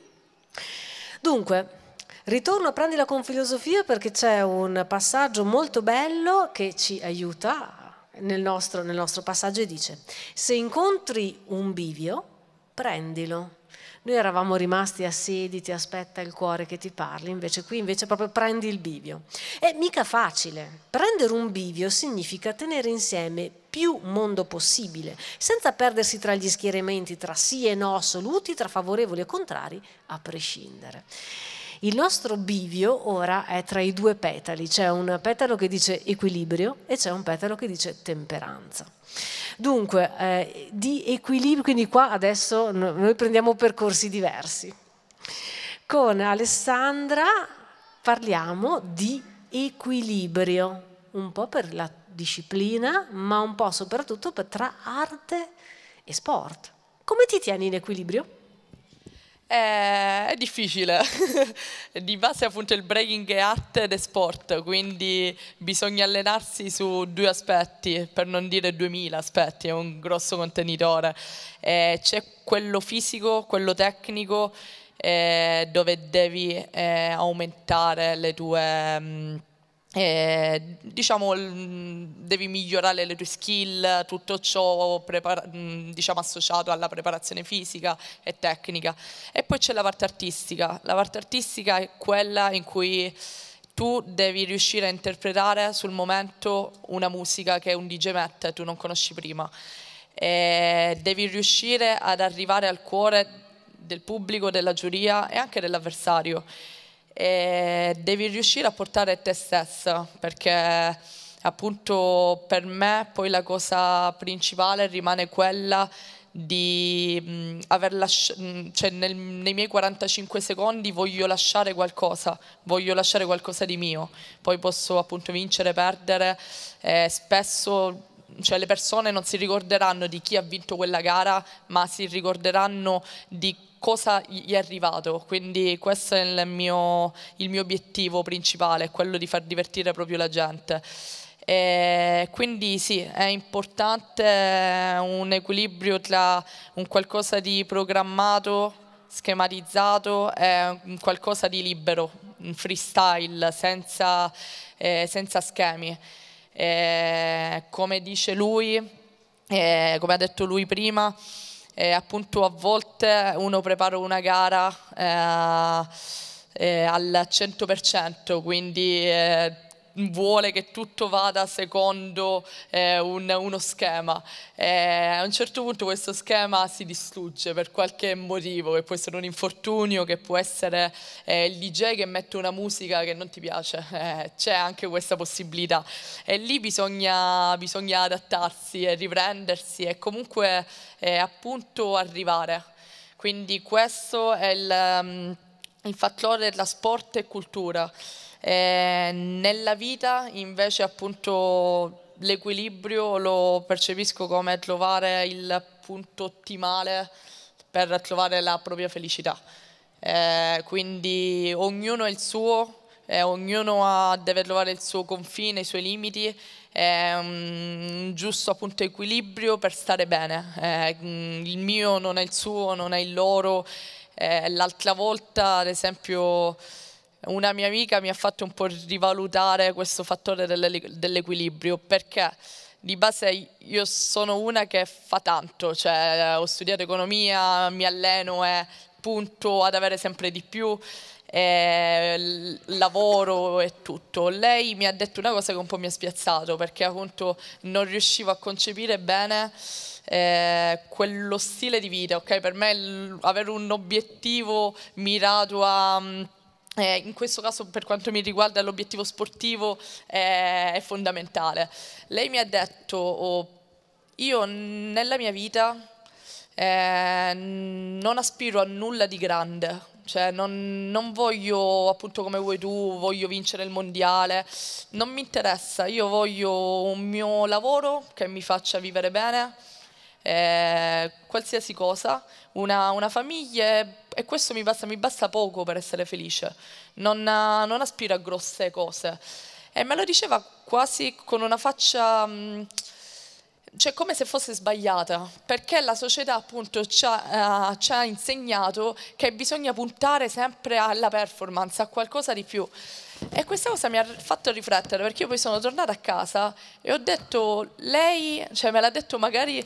Dunque, Ritorno a prendila con filosofia perché c'è un passaggio molto bello che ci aiuta nel nostro, nel nostro passaggio e dice, se incontri un bivio, prendilo. Noi eravamo rimasti a sediti, aspetta il cuore che ti parli, invece qui invece proprio prendi il bivio. È mica facile. Prendere un bivio significa tenere insieme più mondo possibile, senza perdersi tra gli schieramenti, tra sì e no assoluti, tra favorevoli e contrari, a prescindere. Il nostro bivio ora è tra i due petali, c'è un petalo che dice equilibrio e c'è un petalo che dice temperanza. Dunque, eh, di equilibrio, quindi qua adesso noi prendiamo percorsi diversi. Con Alessandra parliamo di equilibrio, un po' per la disciplina, ma un po' soprattutto per, tra arte e sport. Come ti tieni in equilibrio? Eh, è difficile, di base appunto il breaking è arte ed è sport, quindi bisogna allenarsi su due aspetti, per non dire duemila aspetti, è un grosso contenitore. Eh, c'è quello fisico, quello tecnico, eh, dove devi eh, aumentare le tue... Mh, mm, eh, diciamo devi migliorare le tue skill, tutto ciò diciamo, associato alla preparazione fisica e tecnica. E poi c'è la parte artistica, la parte artistica è quella in cui tu devi riuscire a interpretare sul momento una musica che un DJ mette, tu non conosci prima. E devi riuscire ad arrivare al cuore del pubblico, della giuria e anche dell'avversario e devi riuscire a portare te stessa perché appunto per me poi la cosa principale rimane quella di mh, aver lasciato, cioè nel, nei miei 45 secondi voglio lasciare qualcosa, voglio lasciare qualcosa di mio, poi posso appunto vincere, perdere, eh, spesso cioè, le persone non si ricorderanno di chi ha vinto quella gara, ma si ricorderanno di cosa gli è arrivato, quindi questo è il mio, il mio obiettivo principale, quello di far divertire proprio la gente. E quindi sì, è importante un equilibrio tra un qualcosa di programmato, schematizzato e un qualcosa di libero, un freestyle, senza, eh, senza schemi. E come dice lui, eh, come ha detto lui prima, eh, appunto a volte uno prepara una gara eh, eh, al 100%, quindi eh, vuole che tutto vada secondo eh, un, uno schema. Eh, a un certo punto questo schema si distrugge per qualche motivo, che può essere un infortunio, che può essere eh, il DJ che mette una musica che non ti piace, eh, c'è anche questa possibilità. E lì bisogna, bisogna adattarsi e riprendersi e comunque eh, appunto arrivare. Quindi questo è il, mm, il fattore della sport e cultura. Eh, nella vita invece appunto l'equilibrio lo percepisco come trovare il punto ottimale per trovare la propria felicità. Eh, quindi ognuno è il suo, eh, ognuno ha, deve trovare il suo confine, i suoi limiti, eh, un giusto appunto equilibrio per stare bene. Eh, mm, il mio non è il suo, non è il loro. Eh, l'altra volta, ad esempio una mia amica mi ha fatto un po' rivalutare questo fattore dell'equilibrio perché di base io sono una che fa tanto, cioè ho studiato economia, mi alleno e punto ad avere sempre di più, e lavoro e tutto. Lei mi ha detto una cosa che un po' mi ha spiazzato perché appunto non riuscivo a concepire bene eh, quello stile di vita, ok? Per me avere un obiettivo mirato a eh, in questo caso per quanto mi riguarda l'obiettivo sportivo eh, è fondamentale. Lei mi ha detto, oh, io nella mia vita eh, non aspiro a nulla di grande, cioè non, non, voglio appunto come vuoi tu, voglio vincere il mondiale, non mi interessa, io voglio un mio lavoro che mi faccia vivere bene, eh, qualsiasi cosa una, una famiglia e, questo mi basta, mi basta, poco per essere felice, non, non, aspiro a grosse cose. E me lo diceva quasi con una faccia... Mm, cioè come se fosse sbagliata, perché la società appunto ci ha, uh, ci ha, insegnato che bisogna puntare sempre alla performance, a qualcosa di più. E questa cosa mi ha fatto riflettere perché io poi sono tornata a casa e ho detto, lei, cioè me l'ha detto magari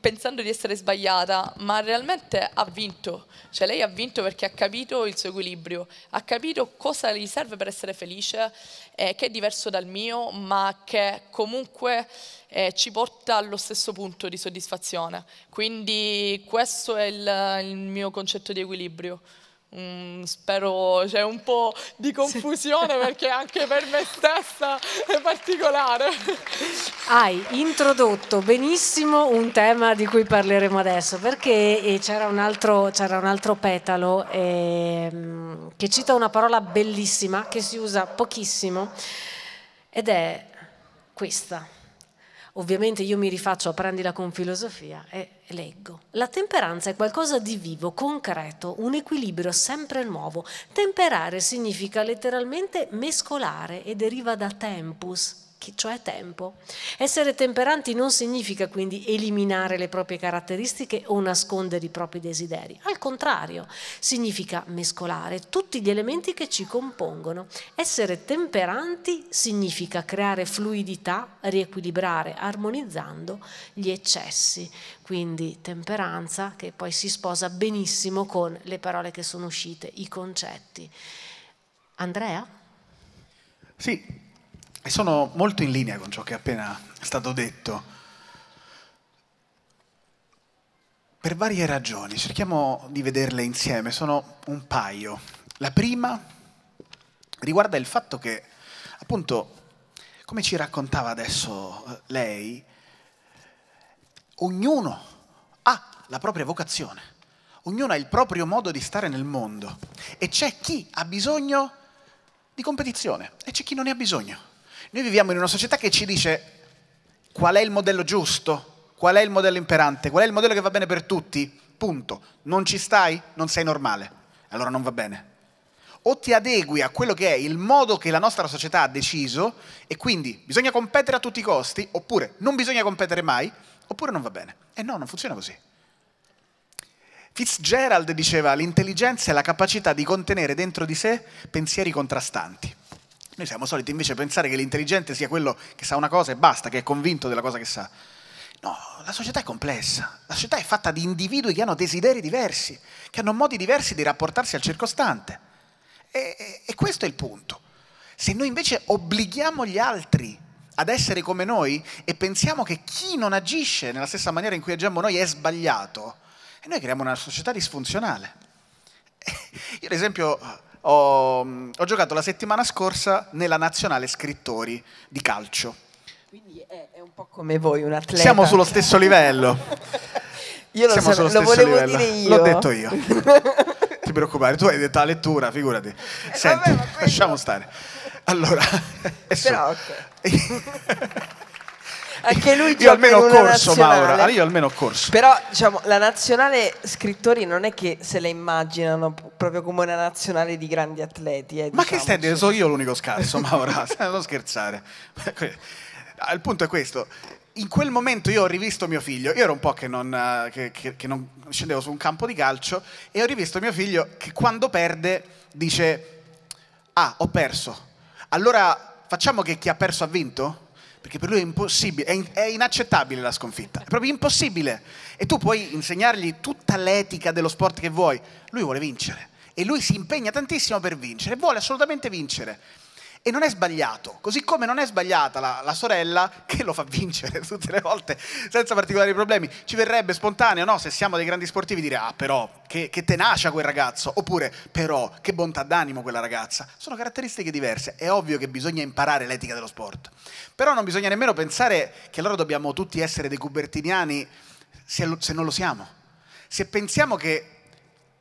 pensando di essere sbagliata, ma realmente ha vinto, cioè lei ha vinto perché ha capito il suo equilibrio, ha capito cosa gli serve per essere felice, eh, che è diverso dal mio, ma che comunque eh, ci porta allo stesso punto di soddisfazione. Quindi questo è il, il mio concetto di equilibrio. Mm, spero c'è un po' di confusione perché anche per me stessa è particolare. Hai introdotto benissimo un tema di cui parleremo adesso perché eh, c'era un, un altro, petalo eh, che cita una parola bellissima che si usa pochissimo ed è questa. Ovviamente io mi rifaccio a prendila con filosofia e leggo. La temperanza è qualcosa di vivo, concreto, un equilibrio sempre nuovo. Temperare significa letteralmente mescolare e deriva da tempus, cioè tempo. Essere temperanti non significa quindi eliminare le proprie caratteristiche o nascondere i propri desideri, al contrario, significa mescolare tutti gli elementi che ci compongono. Essere temperanti significa creare fluidità, riequilibrare, armonizzando gli eccessi, quindi temperanza che poi si sposa benissimo con le parole che sono uscite, i concetti. Andrea? Sì, e sono molto in linea con ciò che è appena stato detto. Per varie ragioni, cerchiamo di vederle insieme, sono un paio. La prima riguarda il fatto che, appunto, come ci raccontava adesso eh, lei, ognuno ha la propria vocazione, ognuno ha il proprio modo di stare nel mondo e c'è chi ha bisogno di competizione e c'è chi non ne ha bisogno. Noi viviamo in una società che ci dice qual è il modello giusto, qual è il modello imperante, qual è il modello che va bene per tutti. Punto. Non ci stai? Non sei normale. Allora non va bene. O ti adegui a quello che è il modo che la nostra società ha deciso e quindi bisogna competere a tutti i costi, oppure non bisogna competere mai, oppure non va bene. E no, non funziona così. Fitzgerald diceva l'intelligenza è la capacità di contenere dentro di sé pensieri contrastanti. Noi siamo soliti invece pensare che l'intelligente sia quello che sa una cosa e basta, che è convinto della cosa che sa. No, la società è complessa, la società è fatta di individui che hanno desideri diversi, che hanno modi diversi di rapportarsi al circostante. E, e, e questo è il punto. Se noi invece obblighiamo gli altri ad essere come noi e pensiamo che chi non agisce nella stessa maniera in cui agiamo noi è sbagliato, e noi creiamo una società disfunzionale. Io ad esempio ho, ho giocato la settimana scorsa nella nazionale scrittori di calcio. Quindi è, è un po' come voi, un atleta. Siamo sullo stesso livello. io lo, Siamo lo volevo livello. dire io. L'ho detto io. Ti preoccupare, tu hai detto la lettura, figurati. Eh, Senti, Vabbè, lasciamo stare. Allora, Però, ok. Anche lui io almeno ho corso, Maura. Ah, io almeno ho corso. Però, diciamo, la nazionale scrittori non è che se la immaginano proprio come una nazionale di grandi atleti. Eh, Ma diciamoci. che stai dicendo? Diciamo, Sono io l'unico scarso, Maura. non scherzare. Il punto è questo in quel momento io ho rivisto mio figlio, io ero un po' che non, che, che, che non, scendevo su un campo di calcio e ho rivisto mio figlio che quando perde dice ah ho perso, allora facciamo che chi ha perso ha vinto? perché per lui è impossibile, è, è inaccettabile la sconfitta, è proprio impossibile. E tu puoi insegnargli tutta l'etica dello sport che vuoi, lui vuole vincere e lui si impegna tantissimo per vincere, vuole assolutamente vincere. E non è sbagliato, così come non è sbagliata la, la, sorella che lo fa vincere tutte le volte senza particolari problemi. Ci verrebbe spontaneo, no? Se siamo dei grandi sportivi dire ah però che, che tenacia quel ragazzo, oppure però che bontà d'animo quella ragazza. Sono caratteristiche diverse, è ovvio che bisogna imparare l'etica dello sport. Però non bisogna nemmeno pensare che allora dobbiamo tutti essere dei cubertiniani se, se non lo siamo. Se pensiamo che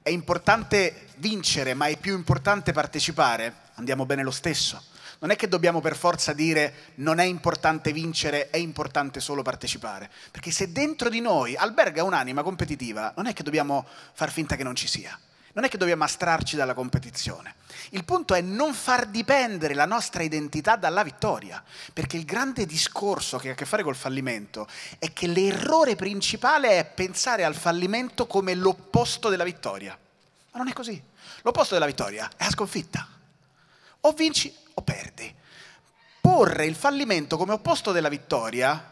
è importante vincere ma è più importante partecipare, andiamo bene lo stesso non è che dobbiamo per forza dire non è importante vincere, è importante solo partecipare. Perché se dentro di noi alberga un'anima competitiva, non è che dobbiamo far finta che non ci sia. Non è che dobbiamo astrarci dalla competizione. Il punto è non far dipendere la nostra identità dalla vittoria, perché il grande discorso che ha a che fare col fallimento è che l'errore principale è pensare al fallimento come l'opposto della vittoria. Ma non è così. L'opposto della vittoria è la sconfitta. O vinci o perdi. Porre il fallimento come opposto della vittoria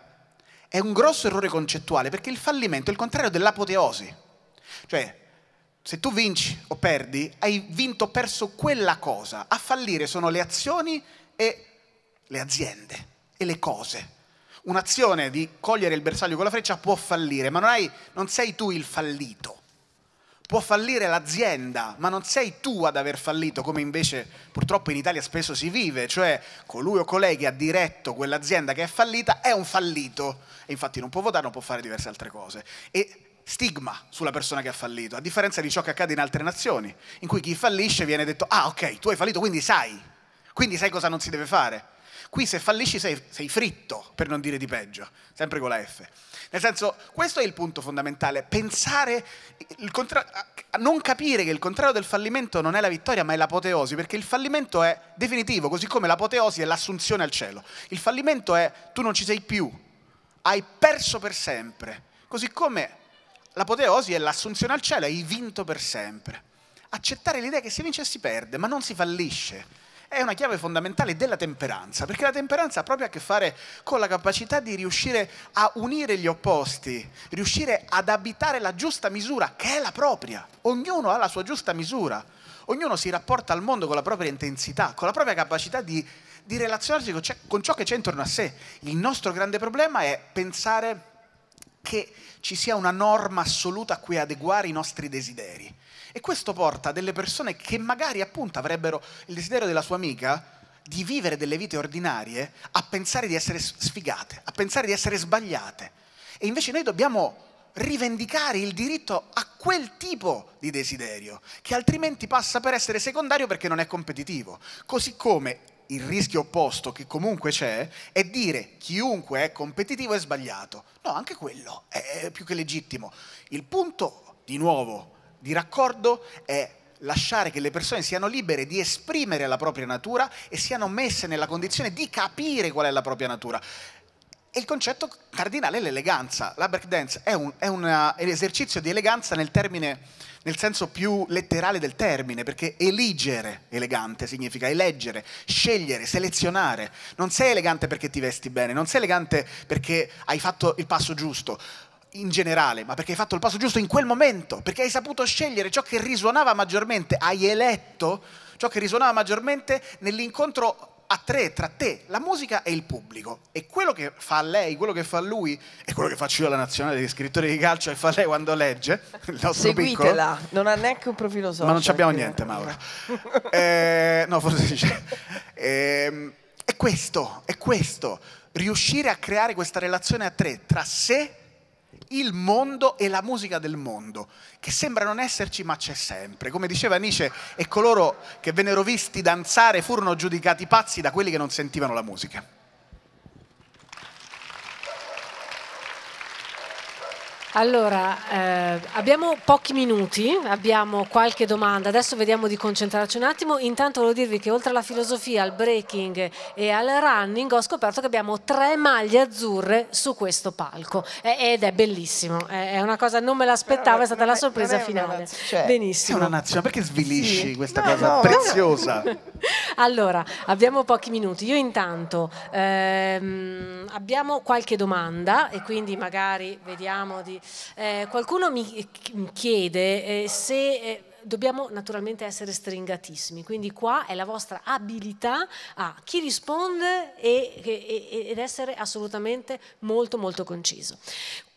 è un grosso errore concettuale perché il fallimento è il contrario dell'apoteosi. Cioè, se tu vinci o perdi, hai vinto o perso quella cosa. A fallire sono le azioni e le aziende e le cose. Un'azione di cogliere il bersaglio con la freccia può fallire, ma non, hai, non sei tu il fallito può fallire l'azienda, ma non sei tu ad aver fallito, come invece purtroppo in Italia spesso si vive, cioè colui o colei che ha diretto quell'azienda che è fallita è un fallito e infatti non può votare, non può fare diverse altre cose. E stigma sulla persona che ha fallito, a differenza di ciò che accade in altre nazioni, in cui chi fallisce viene detto, ah ok, tu hai fallito, quindi sai, quindi sai cosa non si deve fare. Qui se fallisci sei, sei fritto, per non dire di peggio, sempre con la F. Nel senso, questo è il punto fondamentale, pensare, contra- non capire che il contrario del fallimento non è la vittoria ma è l'apoteosi, perché il fallimento è definitivo, così come l'apoteosi è l'assunzione al cielo. Il fallimento è tu non ci sei più, hai perso per sempre, così come l'apoteosi è l'assunzione al cielo, hai vinto per sempre. Accettare l'idea che si vince e si perde, ma non si fallisce è una chiave fondamentale della temperanza, perché la temperanza ha proprio a che fare con la capacità di riuscire a unire gli opposti, riuscire ad abitare la giusta misura, che è la propria. Ognuno ha la sua giusta misura, ognuno si rapporta al mondo con la propria intensità, con la propria capacità di, di relazionarsi con, con ciò che c'è intorno a sé. Il nostro grande problema è pensare che ci sia una norma assoluta a cui adeguare i nostri desideri. E questo porta delle persone che magari appunto avrebbero il desiderio della sua amica di vivere delle vite ordinarie a pensare di essere sfigate, a pensare di essere sbagliate. E invece noi dobbiamo rivendicare il diritto a quel tipo di desiderio, che altrimenti passa per essere secondario perché non è competitivo. Così come il rischio opposto che comunque c'è è dire chiunque è competitivo è sbagliato. No, anche quello è più che legittimo. Il punto, di nuovo, di raccordo è lasciare che le persone siano libere di esprimere la propria natura e siano messe nella condizione di capire qual è la propria natura. E il concetto cardinale è l'eleganza. La break dance è un, è un esercizio di eleganza nel, termine, nel senso più letterale del termine, perché eligere elegante significa eleggere, scegliere, selezionare. Non sei elegante perché ti vesti bene, non sei elegante perché hai fatto il passo giusto in generale, ma perché hai fatto il passo giusto in quel momento, perché hai saputo scegliere ciò che risuonava maggiormente, hai eletto ciò che risuonava maggiormente nell'incontro a tre tra te, la musica e il pubblico. E quello che fa lei, quello che fa lui, e quello che faccio io alla nazionale degli scrittori di calcio e fa lei quando legge il nostro Seguitela, piccolo. non ha neanche un profilo social. Ma non abbiamo niente, Maura. eh, no, forse dice. Eh, è questo, è questo. Riuscire a creare questa relazione a tre tra sé il mondo e la musica del mondo, che sembra non esserci ma c'è sempre. Come diceva Nietzsche, e coloro che vennero visti danzare furono giudicati pazzi da quelli che non sentivano la musica. Allora, eh, abbiamo pochi minuti, abbiamo qualche domanda, adesso vediamo di concentrarci un attimo. Intanto volevo dirvi che oltre alla filosofia, al breaking e al running ho scoperto che abbiamo tre maglie azzurre su questo palco eh, ed è bellissimo, eh, è una cosa non me l'aspettavo, è stata la sorpresa finale. Cioè, Benissimo. È una nazione, perché svilisci sì. questa no, cosa no, preziosa? No. allora, abbiamo pochi minuti, io intanto ehm, abbiamo qualche domanda e quindi magari vediamo di eh, qualcuno mi chiede eh, se... Eh, dobbiamo naturalmente essere stringatissimi, quindi qua è la vostra abilità a chi risponde e, e, ed essere assolutamente molto molto conciso.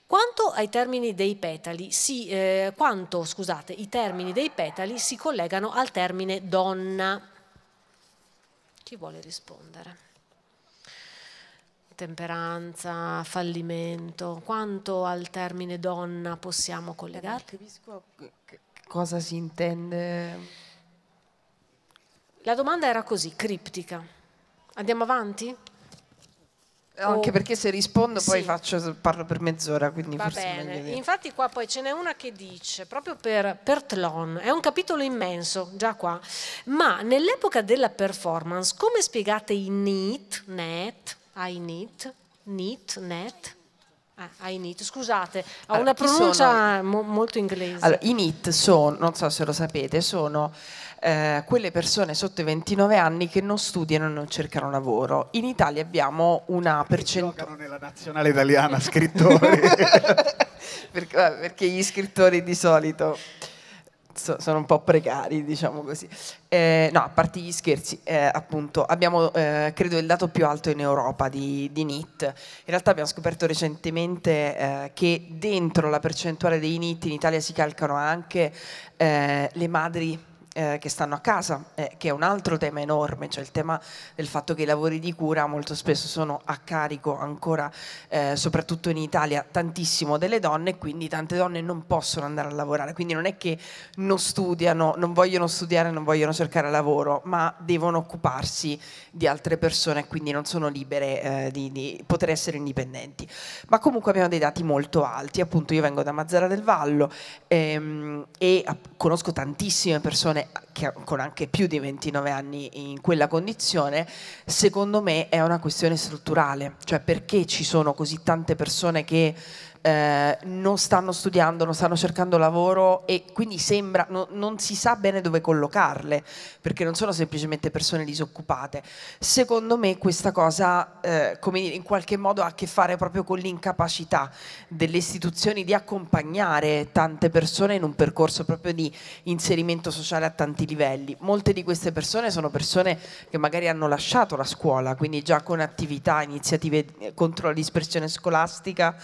Quanto ai termini dei petali, si, eh, quanto scusate, i termini dei petali si collegano al termine donna? Chi vuole rispondere? intemperanza, fallimento, quanto al termine donna possiamo collegare? Capisco cosa si intende. La domanda era così, criptica. Andiamo avanti? Eh, anche oh. perché se rispondo poi sì. faccio, parlo per mezz'ora, quindi Va bene. Infatti qua poi ce n'è una che dice, proprio per, per Tlon, è un capitolo immenso, già qua, ma nell'epoca della performance come spiegate i NEET, net, i need, need, net. Ah, INIT, scusate, ha allora, una pronuncia mo molto inglese. Allora, i NIT sono, non so se lo sapete, sono eh, quelle persone sotto i 29 anni che non studiano e non cercano lavoro. In Italia abbiamo una percentuale... Giocano nella nazionale italiana, scrittori. perché, perché gli scrittori di solito sono un po' precari, diciamo così. Eh, no, a parte gli scherzi, eh, appunto, abbiamo eh, credo il dato più alto in Europa di, di NIT. In realtà abbiamo scoperto recentemente eh, che dentro la percentuale dei NIT in Italia si calcano anche eh, le madri eh, che stanno a casa, eh, che è un altro tema enorme, cioè il tema del fatto che i lavori di cura molto spesso sono a carico ancora, eh, soprattutto in Italia, tantissimo delle donne, quindi tante donne non possono andare a lavorare, quindi non è che non studiano, non vogliono studiare, non vogliono cercare lavoro, ma devono occuparsi di altre persone, quindi non sono libere eh, di, di poter essere indipendenti. Ma comunque abbiamo dei dati molto alti, appunto io vengo da Mazzara del Vallo ehm, e conosco tantissime persone persone che, con anche più di 29 anni in quella condizione, secondo me è una questione strutturale, cioè perché ci sono così tante persone che eh, non stanno studiando, non stanno cercando lavoro e quindi sembra, no, non si sa bene dove collocarle, perché non sono semplicemente persone disoccupate. Secondo me questa cosa, eh, come in qualche modo ha a che fare proprio con l'incapacità delle istituzioni di accompagnare tante persone in un percorso proprio di inserimento sociale a tanti livelli. Molte di queste persone sono persone che magari hanno lasciato la scuola, quindi già con attività, iniziative eh, contro la dispersione scolastica,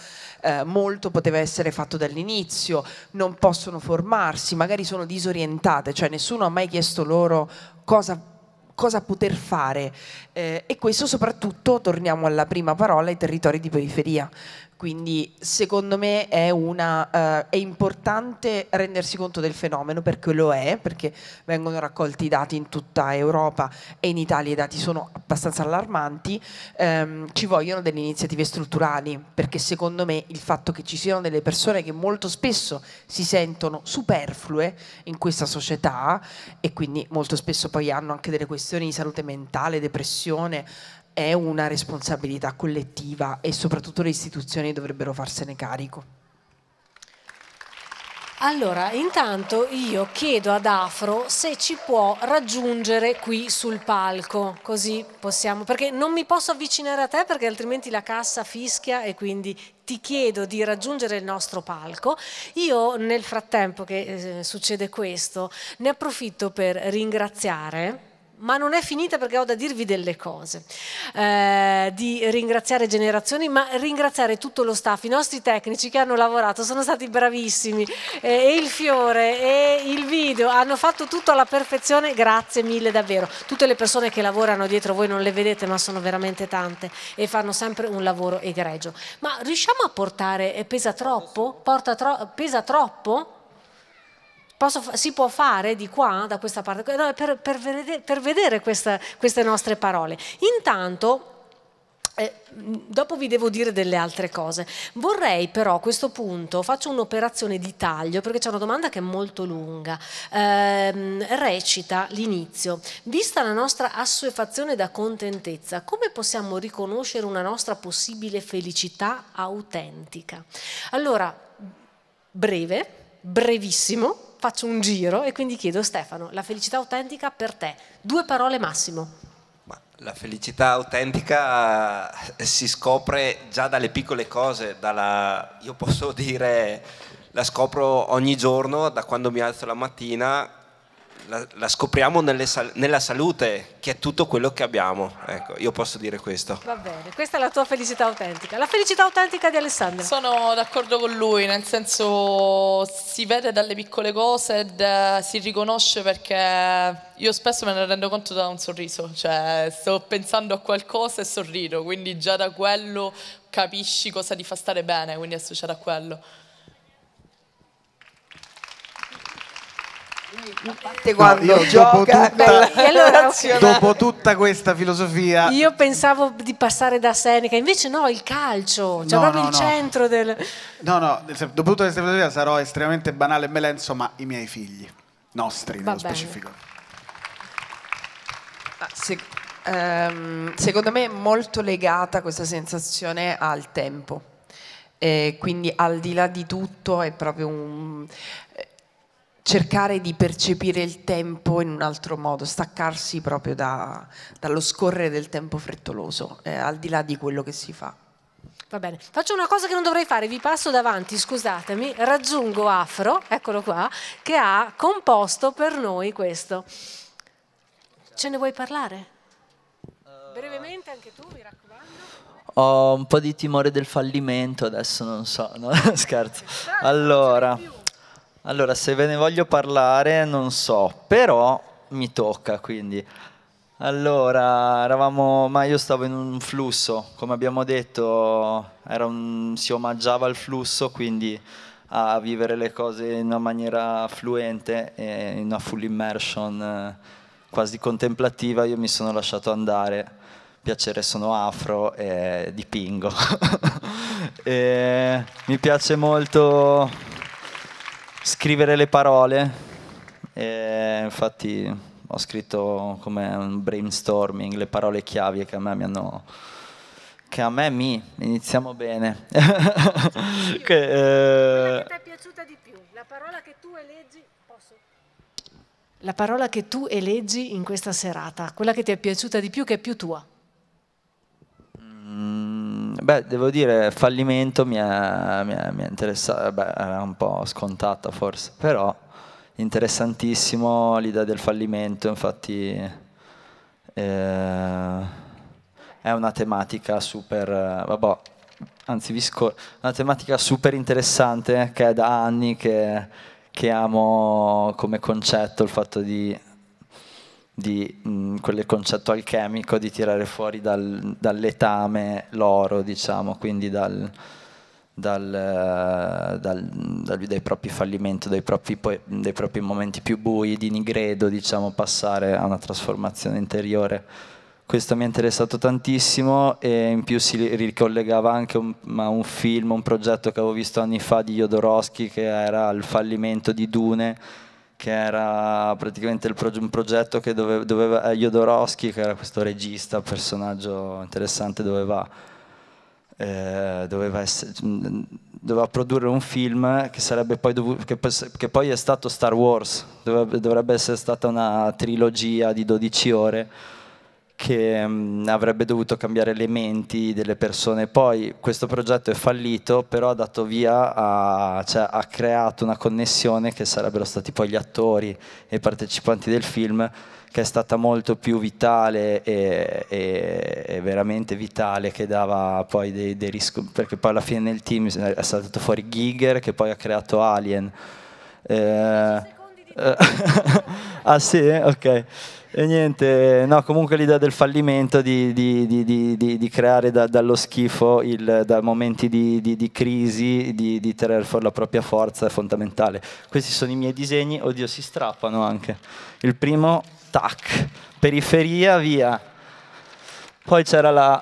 eh, molto poteva essere fatto dall'inizio, non possono formarsi, magari sono disorientate, cioè nessuno ha mai chiesto loro cosa, cosa poter fare eh, e questo soprattutto, torniamo alla prima parola, ai territori di periferia, quindi secondo me è, una, eh, è, importante rendersi conto del fenomeno perché lo è, perché vengono raccolti i dati in tutta Europa e in Italia i dati sono abbastanza allarmanti, ehm, ci vogliono delle iniziative strutturali perché secondo me il fatto che ci siano delle persone che molto spesso si sentono superflue in questa società e quindi molto spesso poi hanno anche delle questioni di salute mentale, depressione, è una responsabilità collettiva e soprattutto le istituzioni dovrebbero farsene carico. Allora, intanto io chiedo ad Afro se ci può raggiungere qui sul palco, così possiamo, perché non mi posso avvicinare a te perché altrimenti la cassa fischia e quindi ti chiedo di raggiungere il nostro palco. Io nel frattempo che eh, succede questo ne approfitto per ringraziare ma non è finita perché ho da dirvi delle cose, eh, di ringraziare Generazioni, ma ringraziare tutto lo staff, i nostri tecnici che hanno lavorato, sono stati bravissimi, eh, e il fiore, e il video, hanno fatto tutto alla perfezione, grazie mille davvero. Tutte le persone che lavorano dietro voi non le vedete, ma sono veramente tante e fanno sempre un lavoro egregio. Ma riusciamo a portare, eh, pesa troppo? Porta tro pesa troppo? Posso, si può fare di qua, da questa parte, no, per, per, vedere, per vedere questa, queste nostre parole. Intanto eh, dopo vi devo dire delle altre cose. Vorrei però a questo punto faccio un'operazione di taglio perché c'è una domanda che è molto lunga. Eh, recita l'inizio. Vista la nostra assuefazione da contentezza, come possiamo riconoscere una nostra possibile felicità autentica? Allora, breve, brevissimo, faccio un giro e quindi chiedo Stefano, la felicità autentica per te, due parole massimo. Ma la felicità autentica eh, si scopre già dalle piccole cose, dalla, io posso dire la scopro ogni giorno da quando mi alzo la mattina la, la scopriamo nelle, nella salute, che è tutto quello che abbiamo. Ecco, io posso dire questo. Va bene, questa è la tua felicità autentica. La felicità autentica di Alessandro. Sono d'accordo con lui, nel senso si vede dalle piccole cose, ed, eh, si riconosce perché io spesso me ne rendo conto da un sorriso, cioè sto pensando a qualcosa e sorrido, quindi già da quello capisci cosa ti fa stare bene, quindi associato a quello. a parte quando no, io gioca dopo tutta, beh, allora, dopo tutta questa filosofia io pensavo di passare da Seneca invece no il calcio cioè no, proprio no, il centro del no no dopo tutta questa filosofia sarò estremamente banale e melenso ma i miei figli nostri nello bene. specifico Se, ehm, secondo me è molto legata questa sensazione al tempo eh, quindi al di là di tutto è proprio un cercare di percepire il tempo in un altro modo, staccarsi proprio da, dallo scorrere del tempo frettoloso, eh, al di là di quello che si fa. Va bene, faccio una cosa che non dovrei fare, vi passo davanti, scusatemi, raggiungo Afro, eccolo qua, che ha composto per noi questo. Ce ne vuoi parlare? Brevemente anche tu, mi raccomando. Ho un po' di timore del fallimento, adesso non so, no? scherzo. Allora... Allora, se ve ne voglio parlare non so, però mi tocca quindi. Allora, eravamo, ma io stavo in un flusso, come abbiamo detto, un, si omaggiava al flusso, quindi a vivere le cose in una maniera fluente, in una full immersion eh, quasi contemplativa, io mi sono lasciato andare. Piacere, sono afro e dipingo. e mi piace molto scrivere le parole, e infatti ho scritto come un brainstorming le parole chiavi che a me mi hanno che a me mi iniziamo bene che, eh... che ti è piaciuta di più la parola che tu eleggi posso la parola che tu eleggi in questa serata quella che ti è piaciuta di più che è più tua mm. Beh, devo dire, fallimento mi ha, interessato, beh, era un po' scontata forse, però interessantissimo l'idea del fallimento, infatti eh, è una tematica super, vabbè, anzi vi scor- una tematica super interessante che è da anni che, che amo come concetto il fatto di di mh, mm, quel concetto alchemico di tirare fuori dal, dall'etame l'oro, diciamo, quindi dal, eh, dal, dal, dai propri fallimenti, dai propri, poi, dai propri, momenti più bui di nigredo, diciamo, passare a una trasformazione interiore. Questo mi è interessato tantissimo e in più si ricollegava anche a un film, un progetto che avevo visto anni fa di Jodorowsky che era il fallimento di Dune che era praticamente pro- un progetto che dove, doveva, eh, Jodorowsky, che era questo regista, personaggio interessante, doveva, eh, doveva, essere, doveva produrre un film che poi, dov- che, che, poi è stato Star Wars, dovrebbe, dovrebbe essere stata una trilogia di 12 ore che mh, mm, avrebbe dovuto cambiare le menti delle persone. Poi questo progetto è fallito, però ha dato via, a, cioè, ha creato una connessione che sarebbero stati poi gli attori e i partecipanti del film, che è stata molto più vitale e, e, e veramente vitale, che dava poi dei, dei riscontri, perché poi alla fine nel team è saltato fuori Giger che poi ha creato Alien. Eh, eh ah sì, ok. E niente, no, comunque l'idea del fallimento, di, di, di, di creare da, dallo schifo, il, da momenti di, crisi, di, di tirare fuori la propria forza è fondamentale. Questi sono i miei disegni, oddio si strappano anche. Il primo, tac, periferia, via. Poi c'era la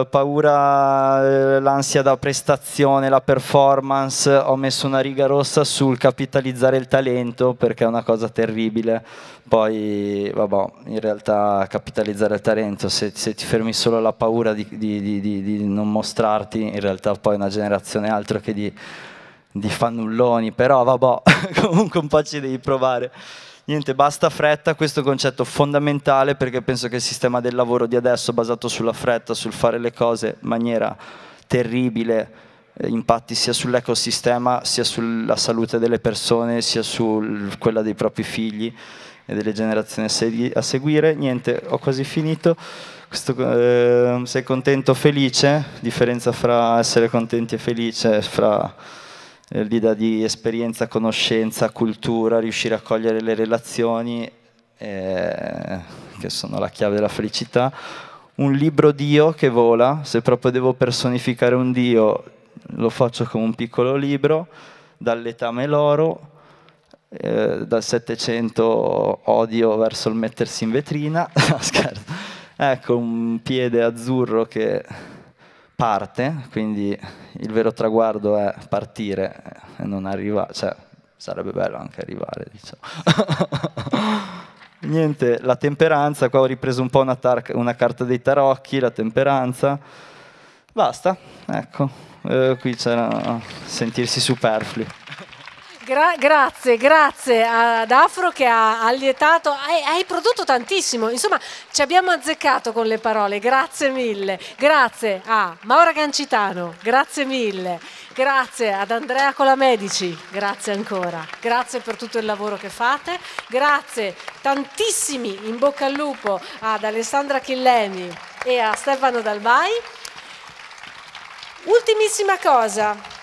eh, paura, eh, l'ansia da prestazione, la performance. Ho messo una riga rossa sul capitalizzare il talento perché è una cosa terribile. Poi, vabbè, in realtà capitalizzare il talento, se, se ti fermi solo alla paura di, di, di, di, non mostrarti, in realtà poi una generazione altro che di, fannulloni, però vabbè, comunque un po' ci devi provare. Niente, basta fretta, questo è un concetto fondamentale perché penso che il sistema del lavoro di adesso basato sulla fretta, sul fare le cose in maniera terribile, eh, impatti sia sull'ecosistema, sia sulla salute delle persone, sia su quella dei propri figli e delle generazioni a, seguire. Niente, ho quasi finito. Questo, eh, sei contento o felice? Differenza fra essere contenti e felice, fra eh, l'idea di esperienza, conoscenza, cultura, riuscire a cogliere le relazioni, eh, che sono la chiave della felicità. Un libro Dio che vola, se proprio devo personificare un Dio, lo faccio come un piccolo libro, dall'etame loro, eh, dal Settecento odio verso il mettersi in vetrina, ecco un piede azzurro che parte, quindi il vero traguardo è partire e non arrivare, cioè sarebbe bello anche arrivare, diciamo. Niente, la temperanza, qua ho ripreso un po' una, una carta dei tarocchi, la temperanza, basta, ecco, eh, qui c'era sentirsi superflui. Gra grazie, grazie ad Afro che ha allietato, hai, hai prodotto tantissimo, insomma ci abbiamo azzeccato con le parole, grazie mille, grazie a Maura Gancitano, grazie mille, grazie ad Andrea Colamedici, grazie ancora, grazie per tutto il lavoro che fate, grazie tantissimi in bocca al lupo ad Alessandra Chillemi e a Stefano Dalbai. Ultimissima cosa,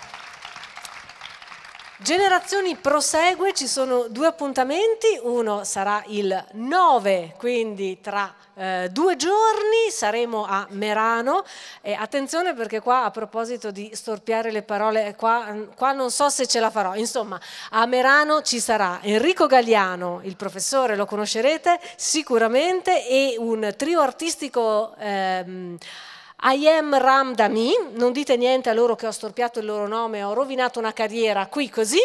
Generazioni prosegue, ci sono due appuntamenti, uno sarà il 9, quindi tra eh, due giorni saremo a Merano e attenzione perché qua a proposito di storpiare le parole, eh, qua, mm, qua non so se ce la farò, insomma a Merano ci sarà Enrico Galliano, il professore lo conoscerete sicuramente e un trio artistico... Ehm, i am Ramdami, non dite niente a loro che ho storpiato il loro nome, ho rovinato una carriera qui così,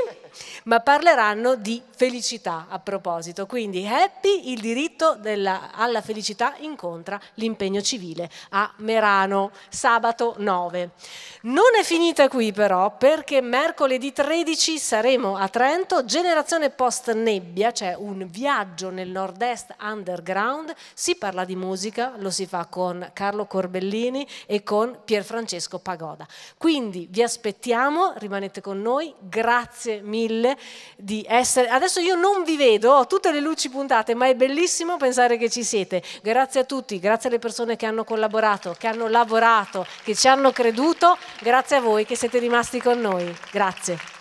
ma parleranno di felicità a proposito. Quindi Happy, il diritto della, alla felicità incontra l'impegno civile a Merano, sabato 9. Non è finita qui però perché mercoledì 13 saremo a Trento, generazione post nebbia, cioè un viaggio nel nord-est underground, si parla di musica, lo si fa con Carlo Corbellini, e con Pierfrancesco Pagoda. Quindi vi aspettiamo, rimanete con noi, grazie mille di essere... Adesso io non vi vedo, ho tutte le luci puntate, ma è bellissimo pensare che ci siete. Grazie a tutti, grazie alle persone che hanno collaborato, che hanno lavorato, che ci hanno creduto, grazie a voi che siete rimasti con noi. Grazie.